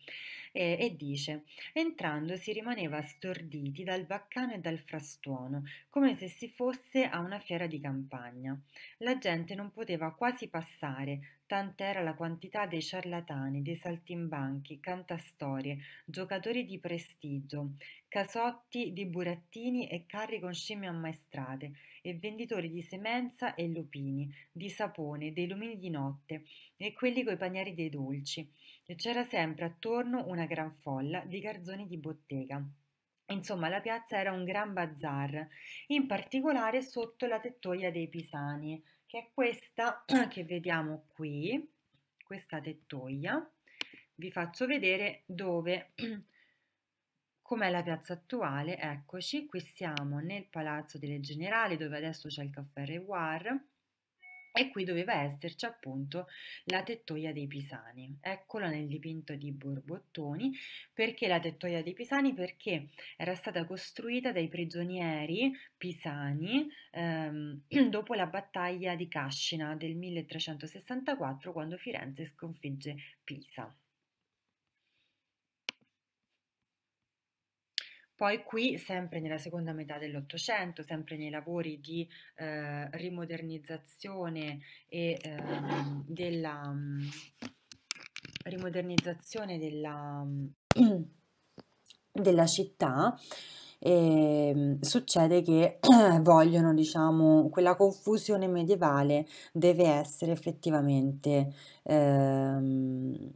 [SPEAKER 1] E, e, dice, entrando si rimaneva storditi dal baccano e dal frastuono, come se si fosse a una fiera di campagna. La gente non poteva quasi passare, tant'era la quantità dei ciarlatani, dei saltimbanchi, cantastorie, giocatori di prestigio, casotti di burattini e carri con scimmie ammaestrate, e venditori di semenza e lupini, di sapone, dei lumini di notte e quelli coi panieri dei dolci, e c'era sempre attorno una gran folla di garzoni di bottega. Insomma, la piazza era un gran bazar, in particolare sotto la tettoia dei pisani che è questa che vediamo qui, questa tettoia. Vi faccio vedere dove, com'è la piazza attuale, eccoci, qui siamo nel Palazzo delle Generali dove adesso c'è il Caffè Rewar e qui doveva esserci appunto la tettoia dei Pisani. Eccola nel dipinto di Borbottoni. Perché la tettoia dei Pisani? Perché era stata costruita dai prigionieri pisani ehm, dopo la battaglia di Cascina del 1364 quando Firenze sconfigge Pisa. Poi qui, sempre nella seconda metà dell'Ottocento, sempre nei lavori di eh, rimodernizzazione e eh, della mm, rimodernizzazione della, mm, della città, e ehm, succede che vogliono, diciamo, quella confusione medievale deve essere effettivamente ehm,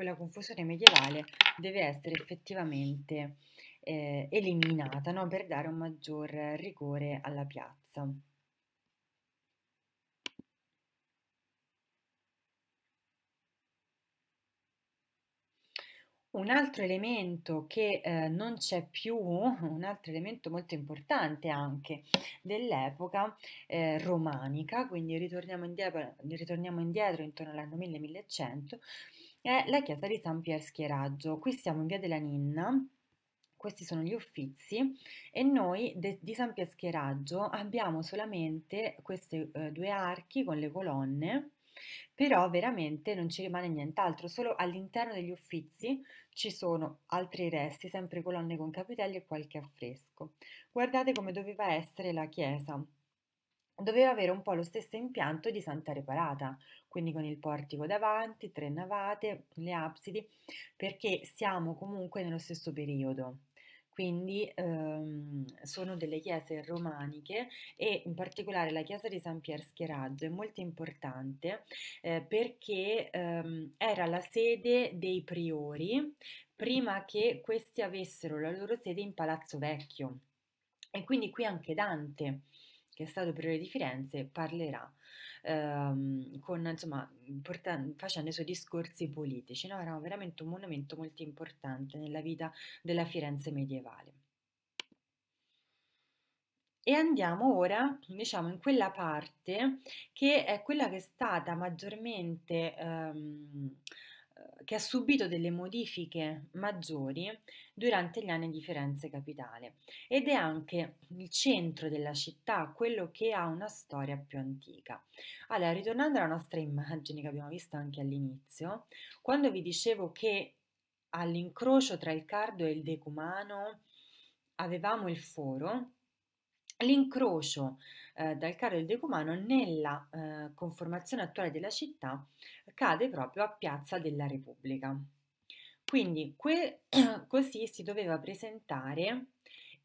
[SPEAKER 1] quella confusione medievale deve essere effettivamente eh, eliminata no? per dare un maggior rigore alla piazza. Un altro elemento che eh, non c'è più, un altro elemento molto importante anche dell'epoca eh, romanica, quindi ritorniamo indietro, ritorniamo indietro intorno all'anno 1100, è eh, la chiesa di San Pier Schieraggio. Qui siamo in via della Ninna, questi sono gli uffizi e noi de, di San Pier Schieraggio abbiamo solamente questi eh, due archi con le colonne, però veramente non ci rimane nient'altro, solo all'interno degli uffizi ci sono altri resti, sempre colonne con capitelli e qualche affresco. Guardate come doveva essere la chiesa. Doveva avere un po' lo stesso impianto di Santa Reparata, quindi con il portico davanti, tre navate, le absidi, perché siamo comunque nello stesso periodo. Quindi ehm, sono delle chiese romaniche e in particolare la chiesa di San Pier Schieraggio è molto importante eh, perché ehm, era la sede dei priori prima che questi avessero la loro sede in Palazzo Vecchio. E quindi qui anche Dante che è stato priore di Firenze, parlerà ehm, con, insomma, portando, facendo i suoi discorsi politici. No? Era veramente un monumento molto importante nella vita della Firenze medievale. E andiamo ora, diciamo, in quella parte che è quella che è stata maggiormente ehm, eh, che ha subito delle modifiche maggiori durante gli anni di Firenze capitale ed è anche il centro della città, quello che ha una storia più antica. Allora, ritornando alla nostra immagine che abbiamo visto anche all'inizio, quando vi dicevo che all'incrocio tra il cardo e il decumano avevamo il foro, l'incrocio eh, dal Carro del decumano nella eh, conformazione attuale della città cade proprio a Piazza della Repubblica. Quindi que, così si doveva presentare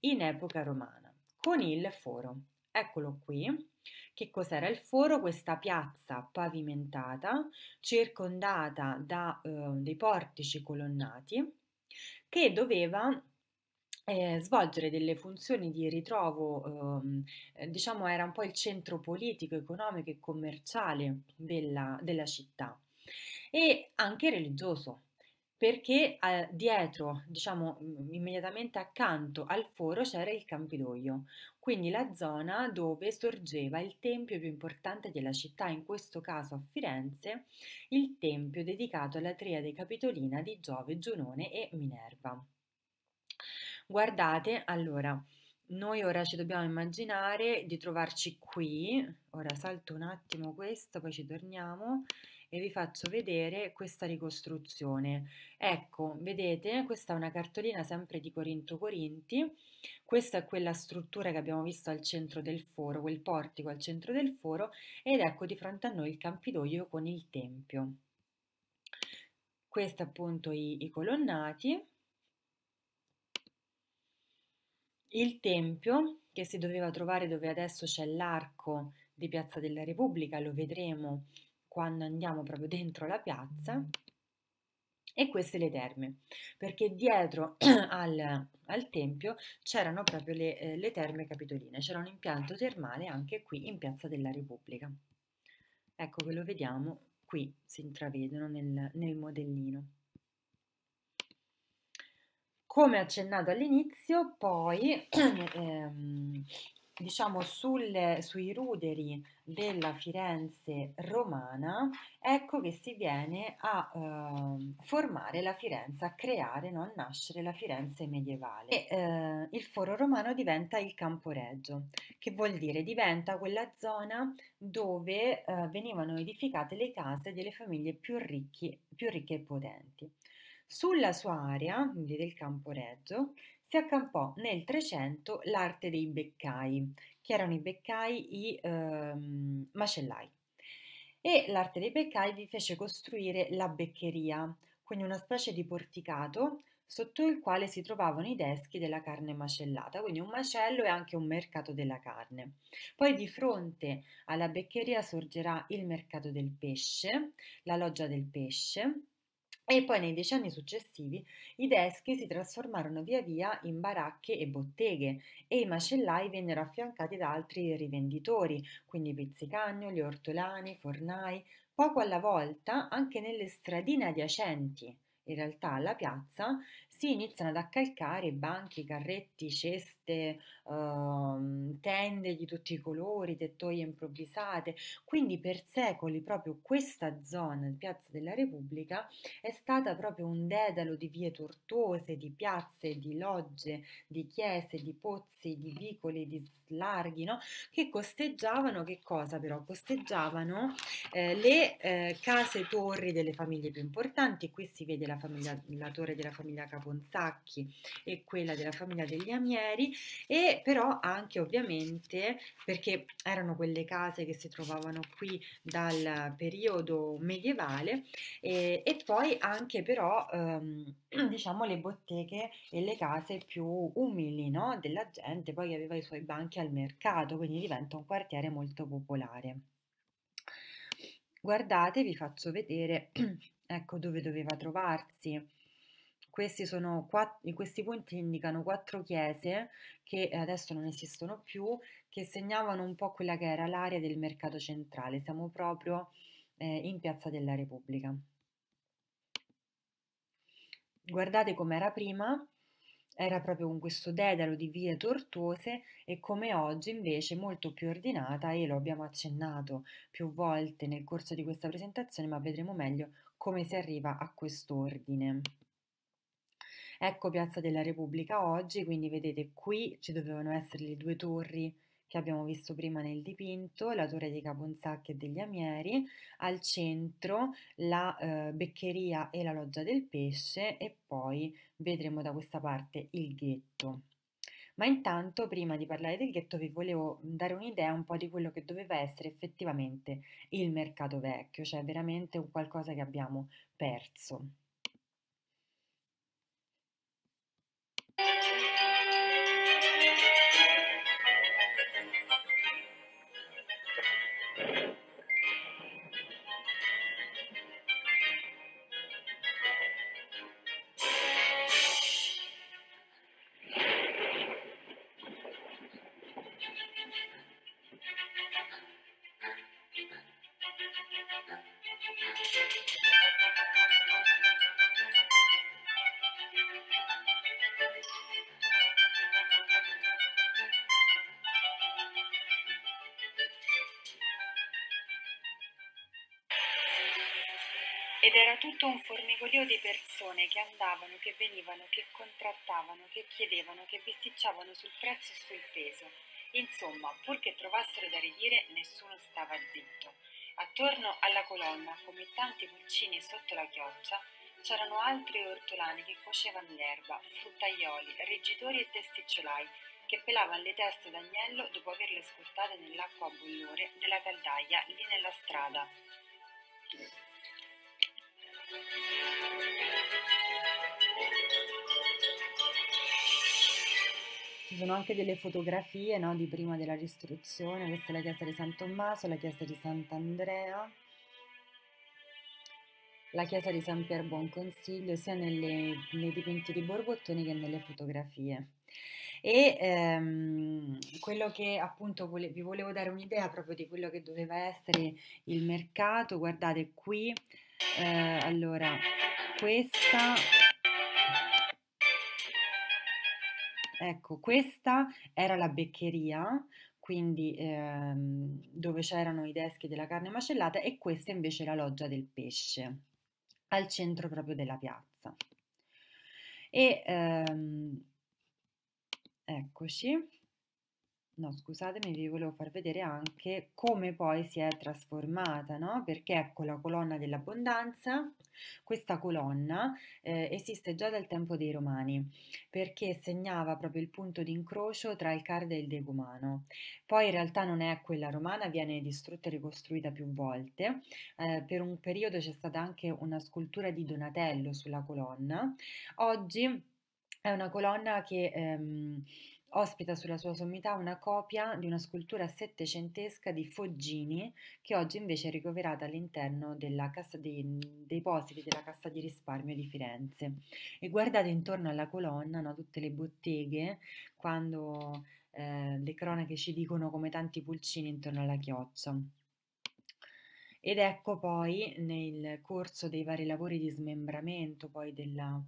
[SPEAKER 1] in epoca romana con il foro. Eccolo qui. Che cos'era il foro? Questa piazza pavimentata circondata da eh, dei portici colonnati che doveva eh, svolgere delle funzioni di ritrovo, ehm, eh, diciamo era un po' il centro politico, economico e commerciale della, della città e anche religioso, perché eh, dietro, diciamo mm, immediatamente accanto al foro c'era il Campidoglio, quindi la zona dove sorgeva il tempio più importante della città, in questo caso a Firenze, il tempio dedicato alla triade capitolina di Giove, Giunone e Minerva. Guardate, allora, noi ora ci dobbiamo immaginare di trovarci qui, ora salto un attimo questo, poi ci torniamo e vi faccio vedere questa ricostruzione. Ecco, vedete, questa è una cartolina sempre di Corinto Corinti, questa è quella struttura che abbiamo visto al centro del foro, quel portico al centro del foro, ed ecco di fronte a noi il Campidoglio con il Tempio. Questi appunto i, i colonnati, Il tempio, che si doveva trovare dove adesso c'è l'arco di Piazza della Repubblica, lo vedremo quando andiamo proprio dentro la piazza, e queste le terme, perché dietro al, al tempio c'erano proprio le, eh, le terme capitoline, c'era un impianto termale anche qui in Piazza della Repubblica. Ecco che lo vediamo qui, si intravedono nel, nel modellino. Come accennato all'inizio, poi ehm, diciamo sul, sui ruderi della Firenze romana, ecco che si viene a eh, formare la Firenze, a creare, no? a nascere la Firenze medievale. E, eh, il foro romano diventa il Camporeggio, che vuol dire diventa quella zona dove eh, venivano edificate le case delle famiglie più, ricchi, più ricche e potenti. Sulla sua area, quindi del campo Reggio, si accampò nel 300 l'arte dei beccai, che erano i beccai i ehm, macellai. E l'arte dei beccai vi fece costruire la beccheria, quindi una specie di porticato sotto il quale si trovavano i deschi della carne macellata, quindi un macello e anche un mercato della carne. Poi di fronte alla beccheria sorgerà il mercato del pesce, la loggia del pesce, e poi nei decenni successivi i deschi si trasformarono via via in baracche e botteghe e i macellai vennero affiancati da altri rivenditori, quindi i pizzicagnoli, ortolani, fornai, poco alla volta anche nelle stradine adiacenti in realtà alla piazza si iniziano ad accalcare banchi, carretti, ceste, ehm, tende di tutti i colori, tettoie improvvisate. Quindi per secoli proprio questa zona, Piazza della Repubblica, è stata proprio un dedalo di vie tortuose, di piazze, di logge, di chiese, di pozzi, di vicoli, di slarghi, no? che costeggiavano, che cosa però? Costeggiavano eh, le eh, case torri delle famiglie più importanti, qui si vede la, famiglia, la torre della famiglia Capo Bonzacchi e quella della famiglia degli Amieri e però anche ovviamente perché erano quelle case che si trovavano qui dal periodo medievale e, e poi anche però ehm, diciamo le botteghe e le case più umili no? della gente poi che aveva i suoi banchi al mercato quindi diventa un quartiere molto popolare guardate vi faccio vedere ecco dove doveva trovarsi questi, sono, questi punti indicano quattro chiese che eh, adesso non esistono più, che segnavano un po' quella che era l'area del mercato centrale. Siamo proprio eh, in Piazza della Repubblica. Guardate com'era prima, era proprio con questo dedalo di vie tortuose e come oggi invece molto più ordinata e lo abbiamo accennato più volte nel corso di questa presentazione, ma vedremo meglio come si arriva a quest'ordine. Ecco Piazza della Repubblica oggi, quindi vedete qui ci dovevano essere le due torri che abbiamo visto prima nel dipinto, la torre dei Caponsacchi e degli Amieri, al centro la eh, Beccheria e la Loggia del Pesce e poi vedremo da questa parte il ghetto. Ma intanto, prima di parlare del ghetto, vi volevo dare un'idea un po' di quello che doveva essere effettivamente il mercato vecchio, cioè veramente un qualcosa che abbiamo perso. persone che andavano, che venivano, che contrattavano, che chiedevano, che bisticciavano sul prezzo e sul peso. Insomma, purché trovassero da ridire, nessuno stava zitto. Attorno alla colonna, come tanti pulcini sotto la chioccia, c'erano altri ortolani che cuocevano l'erba, fruttaioli, reggitori e testicciolai, che pelavano le teste d'agnello dopo averle scortate nell'acqua a bollore della caldaia lì nella strada. ci sono anche delle fotografie no, di prima della distruzione, questa è la chiesa di San Tommaso, la chiesa di Sant'Andrea, la chiesa di San Pier Buonconsiglio, sia nelle, nei dipinti di Borbottoni che nelle fotografie. E ehm, quello che appunto vole vi volevo dare un'idea proprio di quello che doveva essere il mercato, guardate qui, eh, allora questa Ecco, questa era la beccheria, quindi ehm, dove c'erano i deschi della carne macellata e questa invece è la loggia del pesce, al centro proprio della piazza. E ehm, eccoci. No, scusatemi, vi volevo far vedere anche come poi si è trasformata, no? Perché ecco la colonna dell'abbondanza, questa colonna eh, esiste già dal tempo dei Romani, perché segnava proprio il punto di incrocio tra il Carda e il Decumano. Poi in realtà non è quella romana, viene distrutta e ricostruita più volte. Eh, per un periodo c'è stata anche una scultura di Donatello sulla colonna. Oggi è una colonna che... Ehm, Ospita sulla sua sommità una copia di una scultura settecentesca di Foggini, che oggi invece è ricoverata all'interno della Cassa dei Depositi della Cassa di Risparmio di Firenze. E guardate intorno alla colonna no, tutte le botteghe, quando eh, le cronache ci dicono come tanti pulcini intorno alla chioccia. Ed ecco poi nel corso dei vari lavori di smembramento della,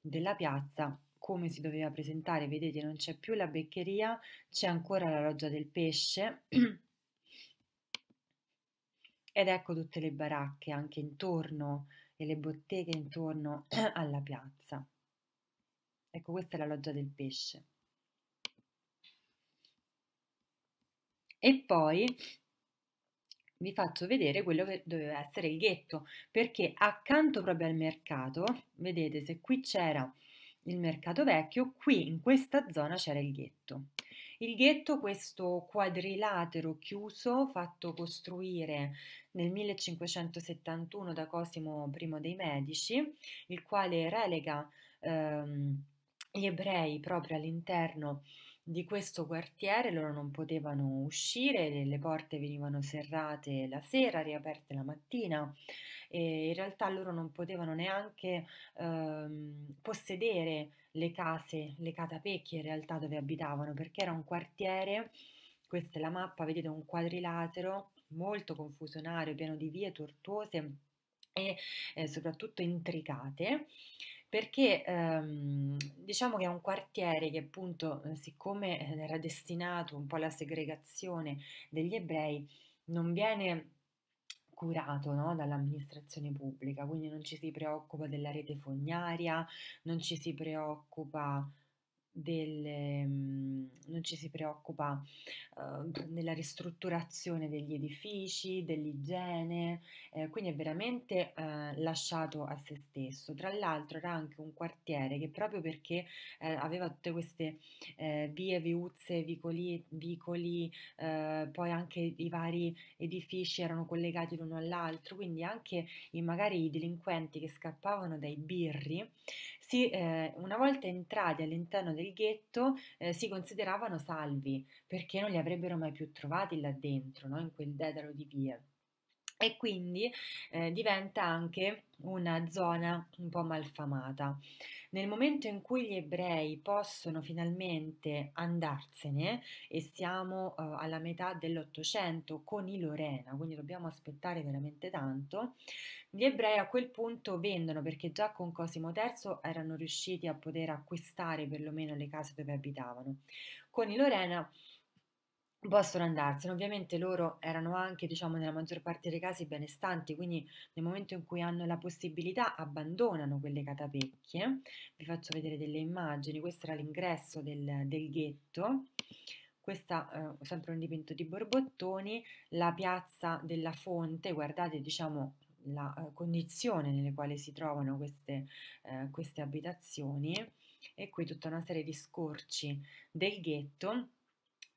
[SPEAKER 1] della piazza come si doveva presentare, vedete non c'è più la beccheria, c'è ancora la loggia del pesce ed ecco tutte le baracche anche intorno e le botteghe intorno alla piazza. Ecco questa è la loggia del pesce. E poi vi faccio vedere quello che doveva essere il ghetto, perché accanto proprio al mercato, vedete se qui c'era il mercato vecchio, qui in questa zona c'era il ghetto. Il ghetto, questo quadrilatero chiuso fatto costruire nel 1571 da Cosimo I dei Medici, il quale relega ehm, gli ebrei proprio all'interno di questo quartiere, loro non potevano uscire, le porte venivano serrate la sera, riaperte la mattina e in realtà loro non potevano neanche ehm, possedere le case, le catapecchie in realtà dove abitavano perché era un quartiere, questa è la mappa, vedete un quadrilatero molto confusionario, pieno di vie tortuose e eh, soprattutto intricate perché ehm, diciamo che è un quartiere che appunto, eh, siccome era destinato un po' alla segregazione degli ebrei, non viene curato no, dall'amministrazione pubblica, quindi non ci si preoccupa della rete fognaria, non ci si preoccupa delle, ehm, non ci si preoccupa della ehm, nella ristrutturazione degli edifici, dell'igiene, eh, quindi è veramente eh, lasciato a se stesso. Tra l'altro era anche un quartiere che proprio perché eh, aveva tutte queste eh, vie, viuzze, vicoli, vicoli eh, poi anche i vari edifici erano collegati l'uno all'altro, quindi anche i, magari i delinquenti che scappavano dai birri si, eh, una volta entrati all'interno del ghetto eh, si consideravano salvi perché non li avrebbero mai più trovati là dentro, no? in quel dedalo di vie e quindi eh, diventa anche una zona un po' malfamata. Nel momento in cui gli ebrei possono finalmente andarsene, e siamo eh, alla metà dell'Ottocento con i Lorena, quindi dobbiamo aspettare veramente tanto, gli ebrei a quel punto vendono perché già con Cosimo III erano riusciti a poter acquistare perlomeno le case dove abitavano. Con i Lorena possono andarsene. Ovviamente loro erano anche, diciamo, nella maggior parte dei casi benestanti, quindi nel momento in cui hanno la possibilità abbandonano quelle catapecchie. Vi faccio vedere delle immagini, questo era l'ingresso del, del, ghetto. Questa eh, sempre un dipinto di Borbottoni, la piazza della Fonte, guardate diciamo la eh, condizione nelle quali si trovano queste, eh, queste abitazioni e qui tutta una serie di scorci del ghetto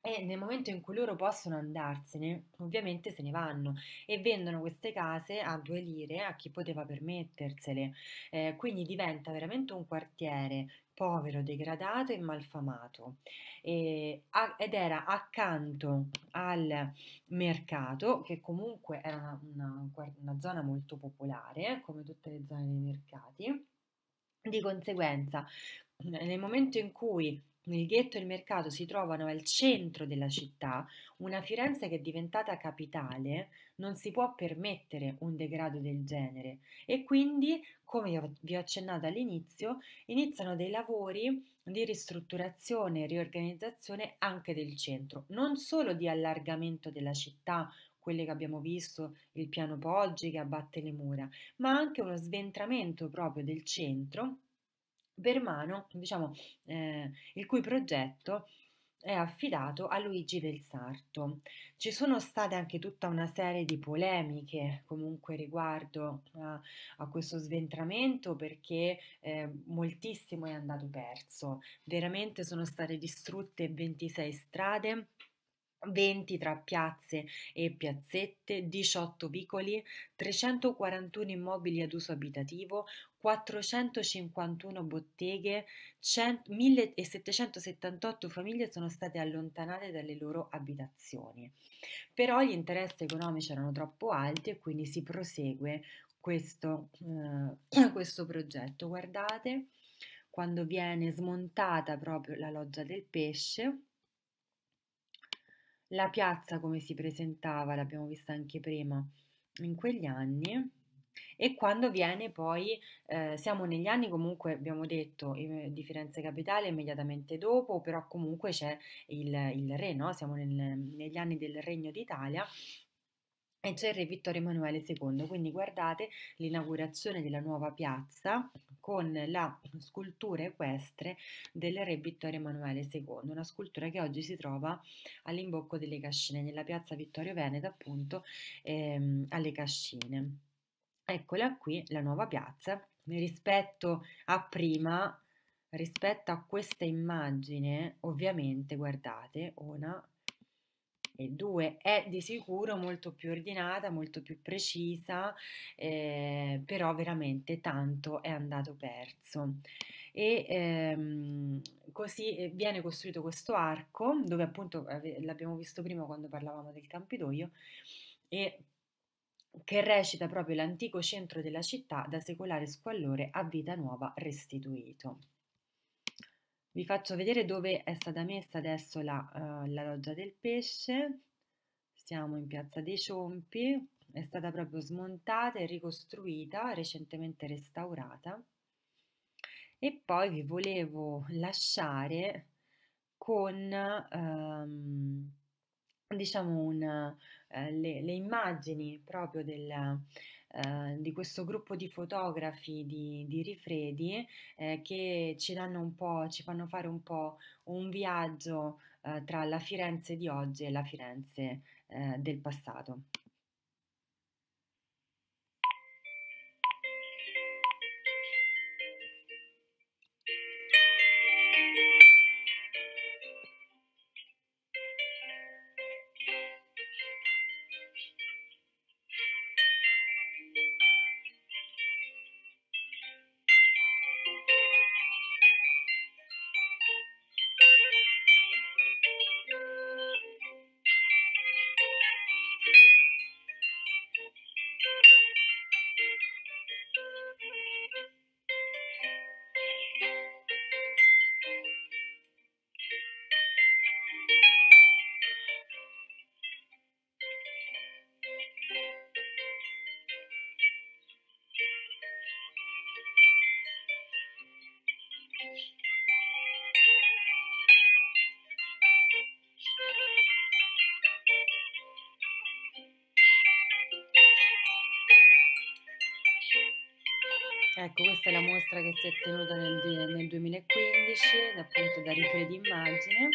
[SPEAKER 1] e nel momento in cui loro possono andarsene, ovviamente se ne vanno e vendono queste case a due lire a chi poteva permettersele. Eh, quindi diventa veramente un quartiere povero, degradato e malfamato e, a, ed era accanto al mercato che comunque era una, una, una zona molto popolare eh, come tutte le zone dei mercati di conseguenza nel momento in cui il ghetto e il mercato si trovano al centro della città, una Firenze che è diventata capitale non si può permettere un degrado del genere e quindi, come vi ho accennato all'inizio, iniziano dei lavori di ristrutturazione e riorganizzazione anche del centro, non solo di allargamento della città, quelle che abbiamo visto, il piano Poggi che abbatte le mura, ma anche uno sventramento proprio del centro Bermano, diciamo, eh, il cui progetto è affidato a Luigi del Sarto. Ci sono state anche tutta una serie di polemiche comunque riguardo a, a questo sventramento perché eh, moltissimo è andato perso. Veramente sono state distrutte 26 strade 20 tra piazze e piazzette, 18 vicoli, 341 immobili ad uso abitativo, 451 botteghe, 1778 famiglie sono state allontanate dalle loro abitazioni. Però gli interessi economici erano troppo alti e quindi si prosegue questo, eh, questo progetto. Guardate quando viene smontata proprio la loggia del pesce la piazza come si presentava, l'abbiamo vista anche prima, in quegli anni e quando viene poi, eh, siamo negli anni comunque, abbiamo detto, eh, di Firenze Capitale immediatamente dopo, però comunque c'è il, il re, no? siamo nel, negli anni del Regno d'Italia e c'è il re Vittorio Emanuele II. Quindi guardate l'inaugurazione della nuova piazza con la scultura equestre del re Vittorio Emanuele II, una scultura che oggi si trova all'imbocco delle Cascine, nella piazza Vittorio Veneto appunto ehm, alle Cascine. Eccola qui la nuova piazza. Rispetto a prima, rispetto a questa immagine, ovviamente guardate una e due è di sicuro molto più ordinata, molto più precisa, eh, però veramente tanto è andato perso. E ehm, così eh, viene costruito questo arco, dove appunto l'abbiamo visto prima quando parlavamo del Campidoglio, e che recita proprio l'antico centro della città da secolare squallore a vita nuova restituito. Vi faccio vedere dove è stata messa adesso la, uh, la loggia del pesce. Siamo in Piazza dei Ciompi, è stata proprio smontata e ricostruita, recentemente restaurata. E poi vi volevo lasciare con um, diciamo una, uh, eh, le, le, immagini proprio del, eh, di questo gruppo di fotografi di, di Rifredi eh, che ci danno un po', ci fanno fare un po' un viaggio eh, tra la Firenze di oggi e la Firenze eh, del passato. Ecco, questa è la mostra che si è tenuta nel, nel 2015, appunto da Rifre d'Immagine.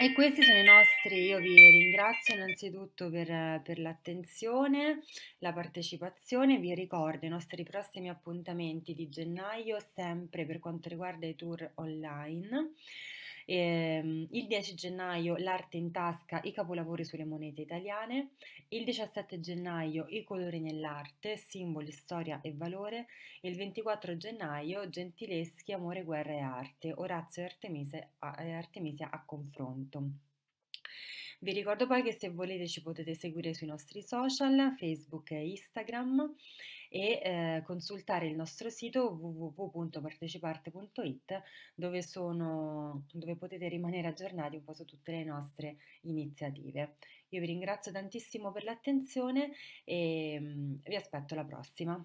[SPEAKER 1] E questi sono i nostri, io vi ringrazio innanzitutto per, per l'attenzione, la partecipazione, vi ricordo i nostri prossimi appuntamenti di gennaio sempre per quanto riguarda i tour online eh, il 10 gennaio l'arte in tasca, i capolavori sulle monete italiane, il 17 gennaio i colori nell'arte, simboli, storia e valore, il 24 gennaio Gentileschi, amore, guerra e arte, Orazio e Artemise, Artemisia a confronto. Vi ricordo poi che se volete ci potete seguire sui nostri social, Facebook e Instagram e eh, consultare il nostro sito www.parteciparte.it dove, sono, dove potete rimanere aggiornati un po' su tutte le nostre iniziative. Io vi ringrazio tantissimo per
[SPEAKER 2] l'attenzione e mm, vi aspetto alla prossima.